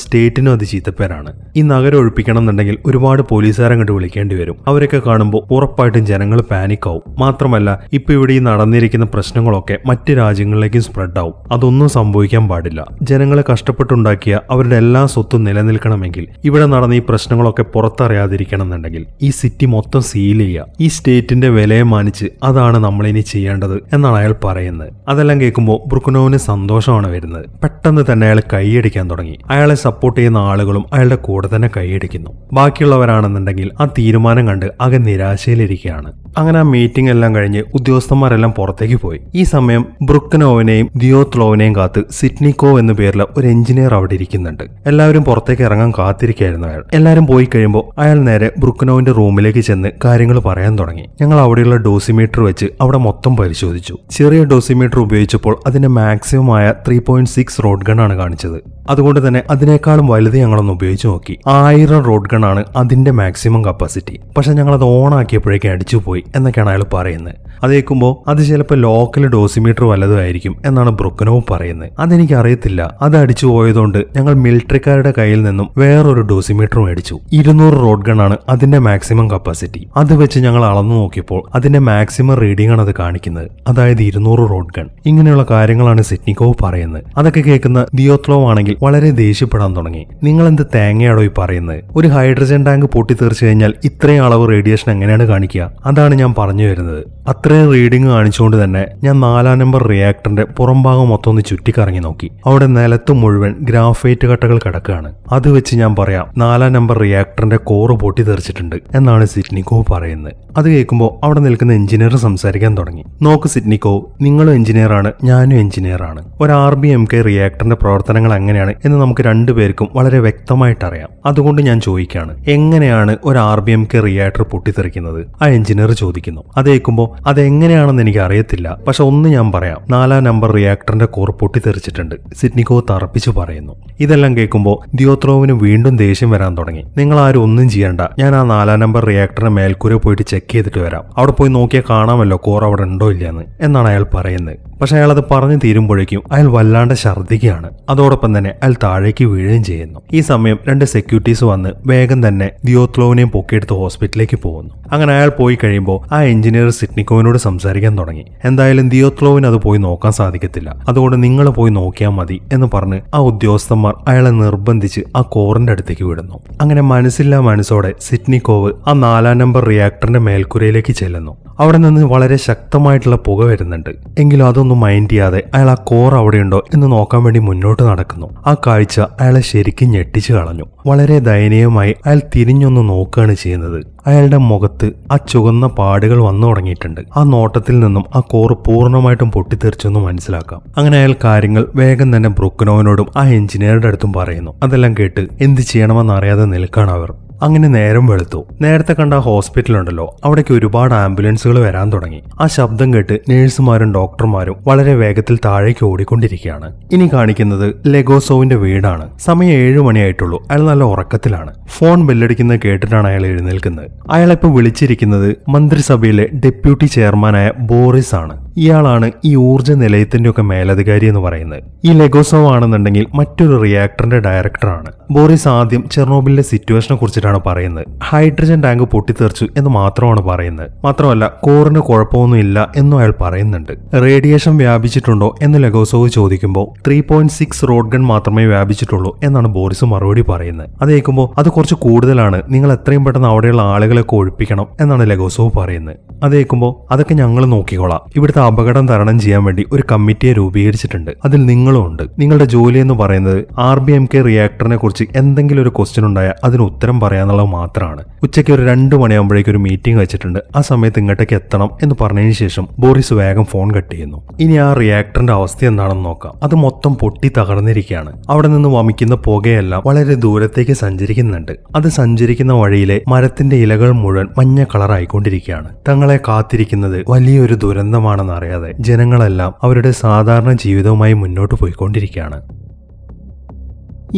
സ്റ്റേറ്റിനും അത് ചീത്തപ്പേരാണ് ഈ നഗരം ഒഴിപ്പിക്കണം എന്നുണ്ടെങ്കിൽ ഒരുപാട് പോലീസുകാരെ കണ്ട് വിളിക്കേണ്ടി വരും അവരൊക്കെ കാണുമ്പോൾ ഉറപ്പായിട്ടും ജനങ്ങൾ പാനിക് ആവും മാത്രമല്ല ഇപ്പൊ ഇവിടെ ഈ നടന്നിരിക്കുന്ന പ്രശ്നങ്ങളൊക്കെ മറ്റ് രാജ്യങ്ങളിലേക്കും സ്പ്രെഡ് ആവും അതൊന്നും സംഭവിക്കാൻ പാടില്ല ജനങ്ങളെ കഷ്ടപ്പെട്ടുണ്ടാക്കിയ അവരുടെ എല്ലാ സ്വത്തും നിലനിൽക്കണമെങ്കിൽ ഇവിടെ നടന്ന ഈ പ്രശ്നങ്ങളൊക്കെ പുറത്തറിയാതിരിക്കണം എന്നുണ്ടെങ്കിൽ ഈ സിറ്റി മൊത്തം സീൽ ചെയ്യുക ഈ സ്റ്റേറ്റിന്റെ വിലയെ മാനിച്ച് അതാണ് നമ്മളിനി ചെയ്യേണ്ടത് എന്നാണ് അയാൾ പറയുന്നത് അതെല്ലാം കേൾക്കുമ്പോൾ ബ്രുക്കുനോവിന് സന്തോഷമാണ് വരുന്നത് പെട്ടെന്ന് തന്നെ അയാൾ കൈയടിക്കാൻ തുടങ്ങി അയാളെ സപ്പോർട്ട് ചെയ്യുന്ന ആളുകളും അയാളുടെ കൂടെ തന്നെ കൈയടിക്കുന്നു ബാക്കിയുള്ളവരാണെന്നുണ്ടെങ്കിൽ ആ തീരുമാനം കണ്ട് ആകെ നിരാശയിലിരിക്കുകയാണ് അങ്ങനെ ആ മീറ്റിംഗ് എല്ലാം കഴിഞ്ഞ് ഉദ്യോഗസ്ഥന്മാരെല്ലാം പുറത്തേക്ക് പോയി ഈ സമയം ബ്രുക്കനോവിനെയും ദിയോത്ലോവിനെയും ഭാഗത്ത് സിഡ്നിക്കോ എന്ന പേരിൽ ഒരു എഞ്ചിനീയർ അവിടെ ഇരിക്കുന്നുണ്ട് എല്ലാവരും പുറത്തേക്ക് ഇറങ്ങാൻ കാത്തിരിക്കായിരുന്നു അയാൾ എല്ലാവരും പോയി കഴിയുമ്പോൾ അയാൾ നേരെ ബ്രുക്കനോവിന്റെ റൂമിലേക്ക് ചെന്ന് കാര്യങ്ങൾ പറയാൻ തുടങ്ങി ഞങ്ങൾ അവിടെയുള്ള ഡോസിമീറ്റർ വെച്ച് അവിടെ മൊത്തം പരിശോധിച്ചു ചെറിയ ഡോസിമീറ്റർ ഉപയോഗിച്ചപ്പോൾ അതിന്റെ മാക്സിമം ആയ three point six roentgen ആണ് കാണിച്ചത് അതുകൊണ്ട് തന്നെ അതിനേക്കാളും വലുത് ഞങ്ങളൊന്ന് ഉപയോഗിച്ച് നോക്കി ആയിരം റോഡ് ഗൺ ആണ് അതിന്റെ മാക്സിമം കപ്പാസിറ്റി പക്ഷെ ഞങ്ങൾ അത് ഓൺ ആക്കിയപ്പോഴേക്കും അടിച്ചു പോയി എന്നൊക്കെയാണ് അയാൾ പറയുന്നത് അത് കേൾക്കുമ്പോൾ അത് ചിലപ്പോൾ ലോക്കൽ ഡോസിമീറ്റർ വല്ലതുമായിരിക്കും എന്നാണ് ബ്രുക്കനവും പറയുന്നത് അതെനിക്ക് അറിയത്തില്ല അത് അടിച്ചു പോയതുകൊണ്ട് ഞങ്ങൾ മിലിറ്ററിക്കാരുടെ കയ്യിൽ നിന്നും വേറൊരു ഡോസിമീറ്റർ മേടിച്ചു ഇരുന്നൂറ് റോഡ് ഗൺ ആണ് അതിന്റെ മാക്സിമം കപ്പാസിറ്റി അത് വെച്ച് ഞങ്ങൾ അളന്നു നോക്കിയപ്പോൾ അതിന്റെ മാക്സിമം റീഡിംഗ് ആണ് അത് കാണിക്കുന്നത് അതായത് ഇരുന്നൂറ് റോഡ് ഗൺ ഇങ്ങനെയുള്ള കാര്യങ്ങളാണ് സിറ്റ്നിക്കോവ് പറയുന്നത് അതൊക്കെ കേൾക്കുന്ന ദിയോത്ലോവ് ആണെങ്കിൽ വളരെ ദേഷ്യപ്പെടാൻ തുടങ്ങി എന്ത് തേങ്ങയാണോ ഈ പറയുന്നത് ഒരു ഹൈഡ്രജൻ ടാങ്ക് പൊട്ടിത്തെറിച്ചു കഴിഞ്ഞാൽ ഇത്രയും അളവ് റേഡിയേഷൻ എങ്ങനെയാണ് കാണിക്കുക അതാണ് ഞാൻ പറഞ്ഞു വരുന്നത് അത്രയും റീഡിങ് കാണിച്ചുകൊണ്ട് തന്നെ ഞാൻ നാലാം നമ്പർ റിയാക്ടറിന്റെ പുറംഭാഗം മൊത്തം ഒന്ന് ചുറ്റിക്കറങ്ങി നോക്കി അവിടെ നിലത്ത് മുഴുവൻ ഗ്രാഫൈറ്റ് കട്ടകൾ കിടക്കുകയാണ് അത് വെച്ച് ഞാൻ പറയാം നാലാം നമ്പർ റിയാക്ടറിന്റെ കോറ് പൊട്ടിത്തെറിച്ചിട്ടുണ്ട് എന്നാണ് സിഡ്നിക്കോ പറയുന്നത് അത് കേൾക്കുമ്പോൾ അവിടെ നിൽക്കുന്ന എഞ്ചിനീയർ സംസാരിക്കാൻ തുടങ്ങി നോക്ക് സിഡ്നിക്കോ നിങ്ങളും എഞ്ചിനീയറാണ് ഞാനും എഞ്ചിനീയറാണ് ഒരു ആർ ബി എം കെ റിയാക്ടറിന്റെ പ്രവർത്തനങ്ങൾ എങ്ങനെയാണ് ആണ് എന്ന് നമുക്ക് രണ്ടുപേർക്കും വളരെ വ്യക്തമായിട്ട് അറിയാം അതുകൊണ്ട് ഞാൻ ചോദിക്കുകയാണ് എങ്ങനെയാണ് ഒരു R B M K reactor പൊട്ടിത്തെറിക്കുന്നത് ആ എഞ്ചിനീയർ ചോദിക്കുന്നു അതേക്കുമ്പോൾ അതെങ്ങനെയാണെന്ന് എനിക്ക് അറിയത്തില്ല പക്ഷെ ഒന്ന് ഞാൻ പറയാം നാലാം നമ്പർ റിയാക്ടറിന്റെ കോർ പൊട്ടിത്തെറിച്ചിട്ടുണ്ട് സിഡ്നിക്കോ തറപ്പിച്ചു പറയുന്നു ഇതെല്ലാം കേൾക്കുമ്പോൾ ദിയോത്രോവിന് വീണ്ടും ദേഷ്യം വരാൻ തുടങ്ങി നിങ്ങൾ ആരും ഒന്നും ചെയ്യണ്ട ഞാൻ ആ നാലാം നമ്പർ റിയാക്ടറിന്റെ മേൽക്കൂര പോയിട്ട് ചെക്ക് ചെയ്തിട്ട് വരാം അവിടെ പോയി നോക്കിയാൽ കാണാമല്ലോ കോർ അവിടെ ഉണ്ടോ ഇല്ലയെന്ന് എന്നാണ് അയാൾ പറയുന്നത് പക്ഷെ അയാൾ അത് പറഞ്ഞു തീരുമ്പോഴേക്കും അയാൾ വല്ലാണ്ട് ഛർദ്ദിക്കുകയാണ് അതോടൊപ്പം തന്നെ അയാൾ താഴേക്ക് വീഴുകയും ചെയ്യുന്നു ഈ സമയം രണ്ട് സെക്യൂരിറ്റീസ് വന്ന് വേഗം തന്നെ ദിയോത്ലോവിനെയും പൊക്കിയെടുത്ത് ഹോസ്പിറ്റലിലേക്ക് പോകുന്നു അങ്ങനെ അയാൾ പോയി കഴിയുമ്പോൾ ആ എഞ്ചിനീയർ സിഡ്നിക്കോവിനോട് സംസാരിക്കാൻ തുടങ്ങി എന്തായാലും ദിയോത്ലോവിന് അത് പോയി നോക്കാൻ സാധിക്കത്തില്ല അതുകൊണ്ട് നിങ്ങൾ പോയി നോക്കിയാൽ മതി എന്ന് പറഞ്ഞ് ആ ഉദ്യോഗസ്ഥന്മാർ അയാളെ നിർബന്ധിച്ച് ആ കോറിന്റെ അടുത്തേക്ക് വിടുന്നു അങ്ങനെ മനസ്സില്ലാ മനസ്സോടെ സിഡ്നിക്കോവ് ആ നാലാം നമ്പർ റിയാക്ടറിന്റെ മേൽക്കുരയിലേക്ക് ചെല്ലുന്നു അവിടെ നിന്ന് വളരെ ശക്തമായിട്ടുള്ള പുക വരുന്നുണ്ട് എങ്കിലും അതൊന്നും മൈൻഡ് ചെയ്യാതെ അയാൾ ആ കോർ അവിടെയുണ്ടോ എന്ന് നോക്കാൻ വേണ്ടി മുന്നോട്ട് നടക്കുന്നു ആ കാഴ്ച അയാളെ ശരിക്കും ഞെട്ടിച്ചു കളഞ്ഞു വളരെ ദയനീയമായി അയാൾ തിരിഞ്ഞൊന്ന് നോക്കുകയാണ് ചെയ്യുന്നത് അയാളുടെ മുഖത്ത് ആ ചുവന്ന പാടുകൾ വന്നു തുടങ്ങിയിട്ടുണ്ട് ആ നോട്ടത്തിൽ നിന്നും ആ കോറ് പൂർണ്ണമായിട്ടും പൊട്ടിത്തെറിച്ചെന്ന് മനസ്സിലാക്കാം അങ്ങനെ അയാൾ കാര്യങ്ങൾ വേഗം തന്നെ ബ്രുക്കനോവിനോടും ആ എഞ്ചിനീയറുടെ അടുത്തും പറയുന്നു അതെല്ലാം കേട്ട് എന്ത് അറിയാതെ നിൽക്കാണ് അവർ അങ്ങനെ നേരം വെളുത്തു നേരത്തെ കണ്ട ഹോസ്പിറ്റലുണ്ടല്ലോ അവിടേക്ക് ഒരുപാട് ആംബുലൻസുകൾ വരാൻ തുടങ്ങി ആ ശബ്ദം കേട്ട് നേഴ്സുമാരും ഡോക്ടർമാരും വളരെ വേഗത്തിൽ താഴേക്ക് ഓടിക്കൊണ്ടിരിക്കുകയാണ് ഇനി കാണിക്കുന്നത് ലെഗോസോവിന്റെ വീടാണ് സമയം ഏഴു മണിയായിട്ടുള്ളൂ അയാൾ നല്ല ഉറക്കത്തിലാണ് ഫോൺ ബെല്ലടിക്കുന്നത് കേട്ടിട്ടാണ് അയാൾ എഴുന്നേൽക്കുന്നത് അയാളിപ്പോൾ വിളിച്ചിരിക്കുന്നത് മന്ത്രിസഭയിലെ ഡെപ്യൂട്ടി ചെയർമാനായ ബോറിസ് ആണ് ഇയാളാണ് ഈ ഊർജ്ജ നിലയത്തിന്റെ ഒക്കെ മേലധികാരി എന്ന് പറയുന്നത് ഈ ലെഗോസോവ് ആണെന്നുണ്ടെങ്കിൽ മറ്റൊരു റിയാക്ടറിന്റെ ഡയറക്ടറാണ് ബോറിസ് ആദ്യം ചെർണോബിലിന്റെ സിറ്റുവേഷനെ കുറിച്ചിട്ടാണ് പറയുന്നത് ഹൈഡ്രജൻ ടാങ്ക് പൊട്ടിത്തെറിച്ചു എന്ന് മാത്രമാണ് പറയുന്നത് മാത്രമല്ല കോറിന് കുഴപ്പമൊന്നും ഇല്ല എന്നും അയാൾ പറയുന്നുണ്ട് റേഡിയേഷൻ വ്യാപിച്ചിട്ടുണ്ടോ എന്ന് ലെഗോസോവ് ചോദിക്കുമ്പോൾ three point six roentgen മാത്രമേ വ്യാപിച്ചിട്ടുള്ളൂ എന്നാണ് ബോറിസ് മറുപടി പറയുന്നത് അത് കേൾക്കുമ്പോൾ അത് കുറച്ച് കൂടുതലാണ് നിങ്ങൾ എത്രയും പെട്ടെന്ന് അവിടെയുള്ള ആളുകളെ ഒഴിപ്പിക്കണം എന്നാണ് ലെഗോസോവ് പറയുന്നത് അത് കേൾക്കുമ്പോൾ അതൊക്കെ ഞങ്ങൾ നോക്കിക്കോളാം ഇവിടുത്തെ അപകടം തരണം ചെയ്യാൻ വേണ്ടി ഒരു കമ്മിറ്റിയെ രൂപീകരിച്ചിട്ടുണ്ട് അതിൽ നിങ്ങളും ഉണ്ട് നിങ്ങളുടെ ജോലി എന്ന് പറയുന്നത് ആർ ബി എം കെ റിയാക്ടറിനെ കുറിച്ച് എന്തെങ്കിലും ഒരു ക്വസ്റ്റ്യൻ ഉണ്ടായാൽ അതിന് ഉത്തരം പറയാന്നുള്ളത് മാത്രമാണ് ഉച്ചയ്ക്ക് ഒരു രണ്ട് മണിയാകുമ്പോഴേക്കും ഒരു മീറ്റിംഗ് വെച്ചിട്ടുണ്ട് ആ സമയത്ത് ഇങ്ങോട്ടേക്ക് എത്തണം എന്ന് പറഞ്ഞതിന് ശേഷം ബോറിസ് വേഗം ഫോൺ കട്ട് ചെയ്യുന്നു ഇനി ആ റിയാക്ടറിന്റെ അവസ്ഥ എന്താണെന്ന് നോക്കാം അത് മൊത്തം പൊട്ടി തകർന്നിരിക്കുകയാണ് അവിടെ നിന്ന് വമിക്കുന്ന പുകയെല്ലാം വളരെ ദൂരത്തേക്ക് സഞ്ചരിക്കുന്നുണ്ട് അത് സഞ്ചരിക്കുന്ന വഴിയിലെ മരത്തിന്റെ ഇലകൾ മുഴുവൻ മഞ്ഞ കളറായിക്കൊണ്ടിരിക്കുകയാണ് തങ്ങളെ കാത്തിരിക്കുന്നത് വലിയൊരു ദുരന്തമാണെന്ന് അറിയാതെ ജനങ്ങളെല്ലാം അവരുടെ സാധാരണ ജീവിതവുമായി മുന്നോട്ട് പോയിക്കൊണ്ടിരിക്കുകയാണ്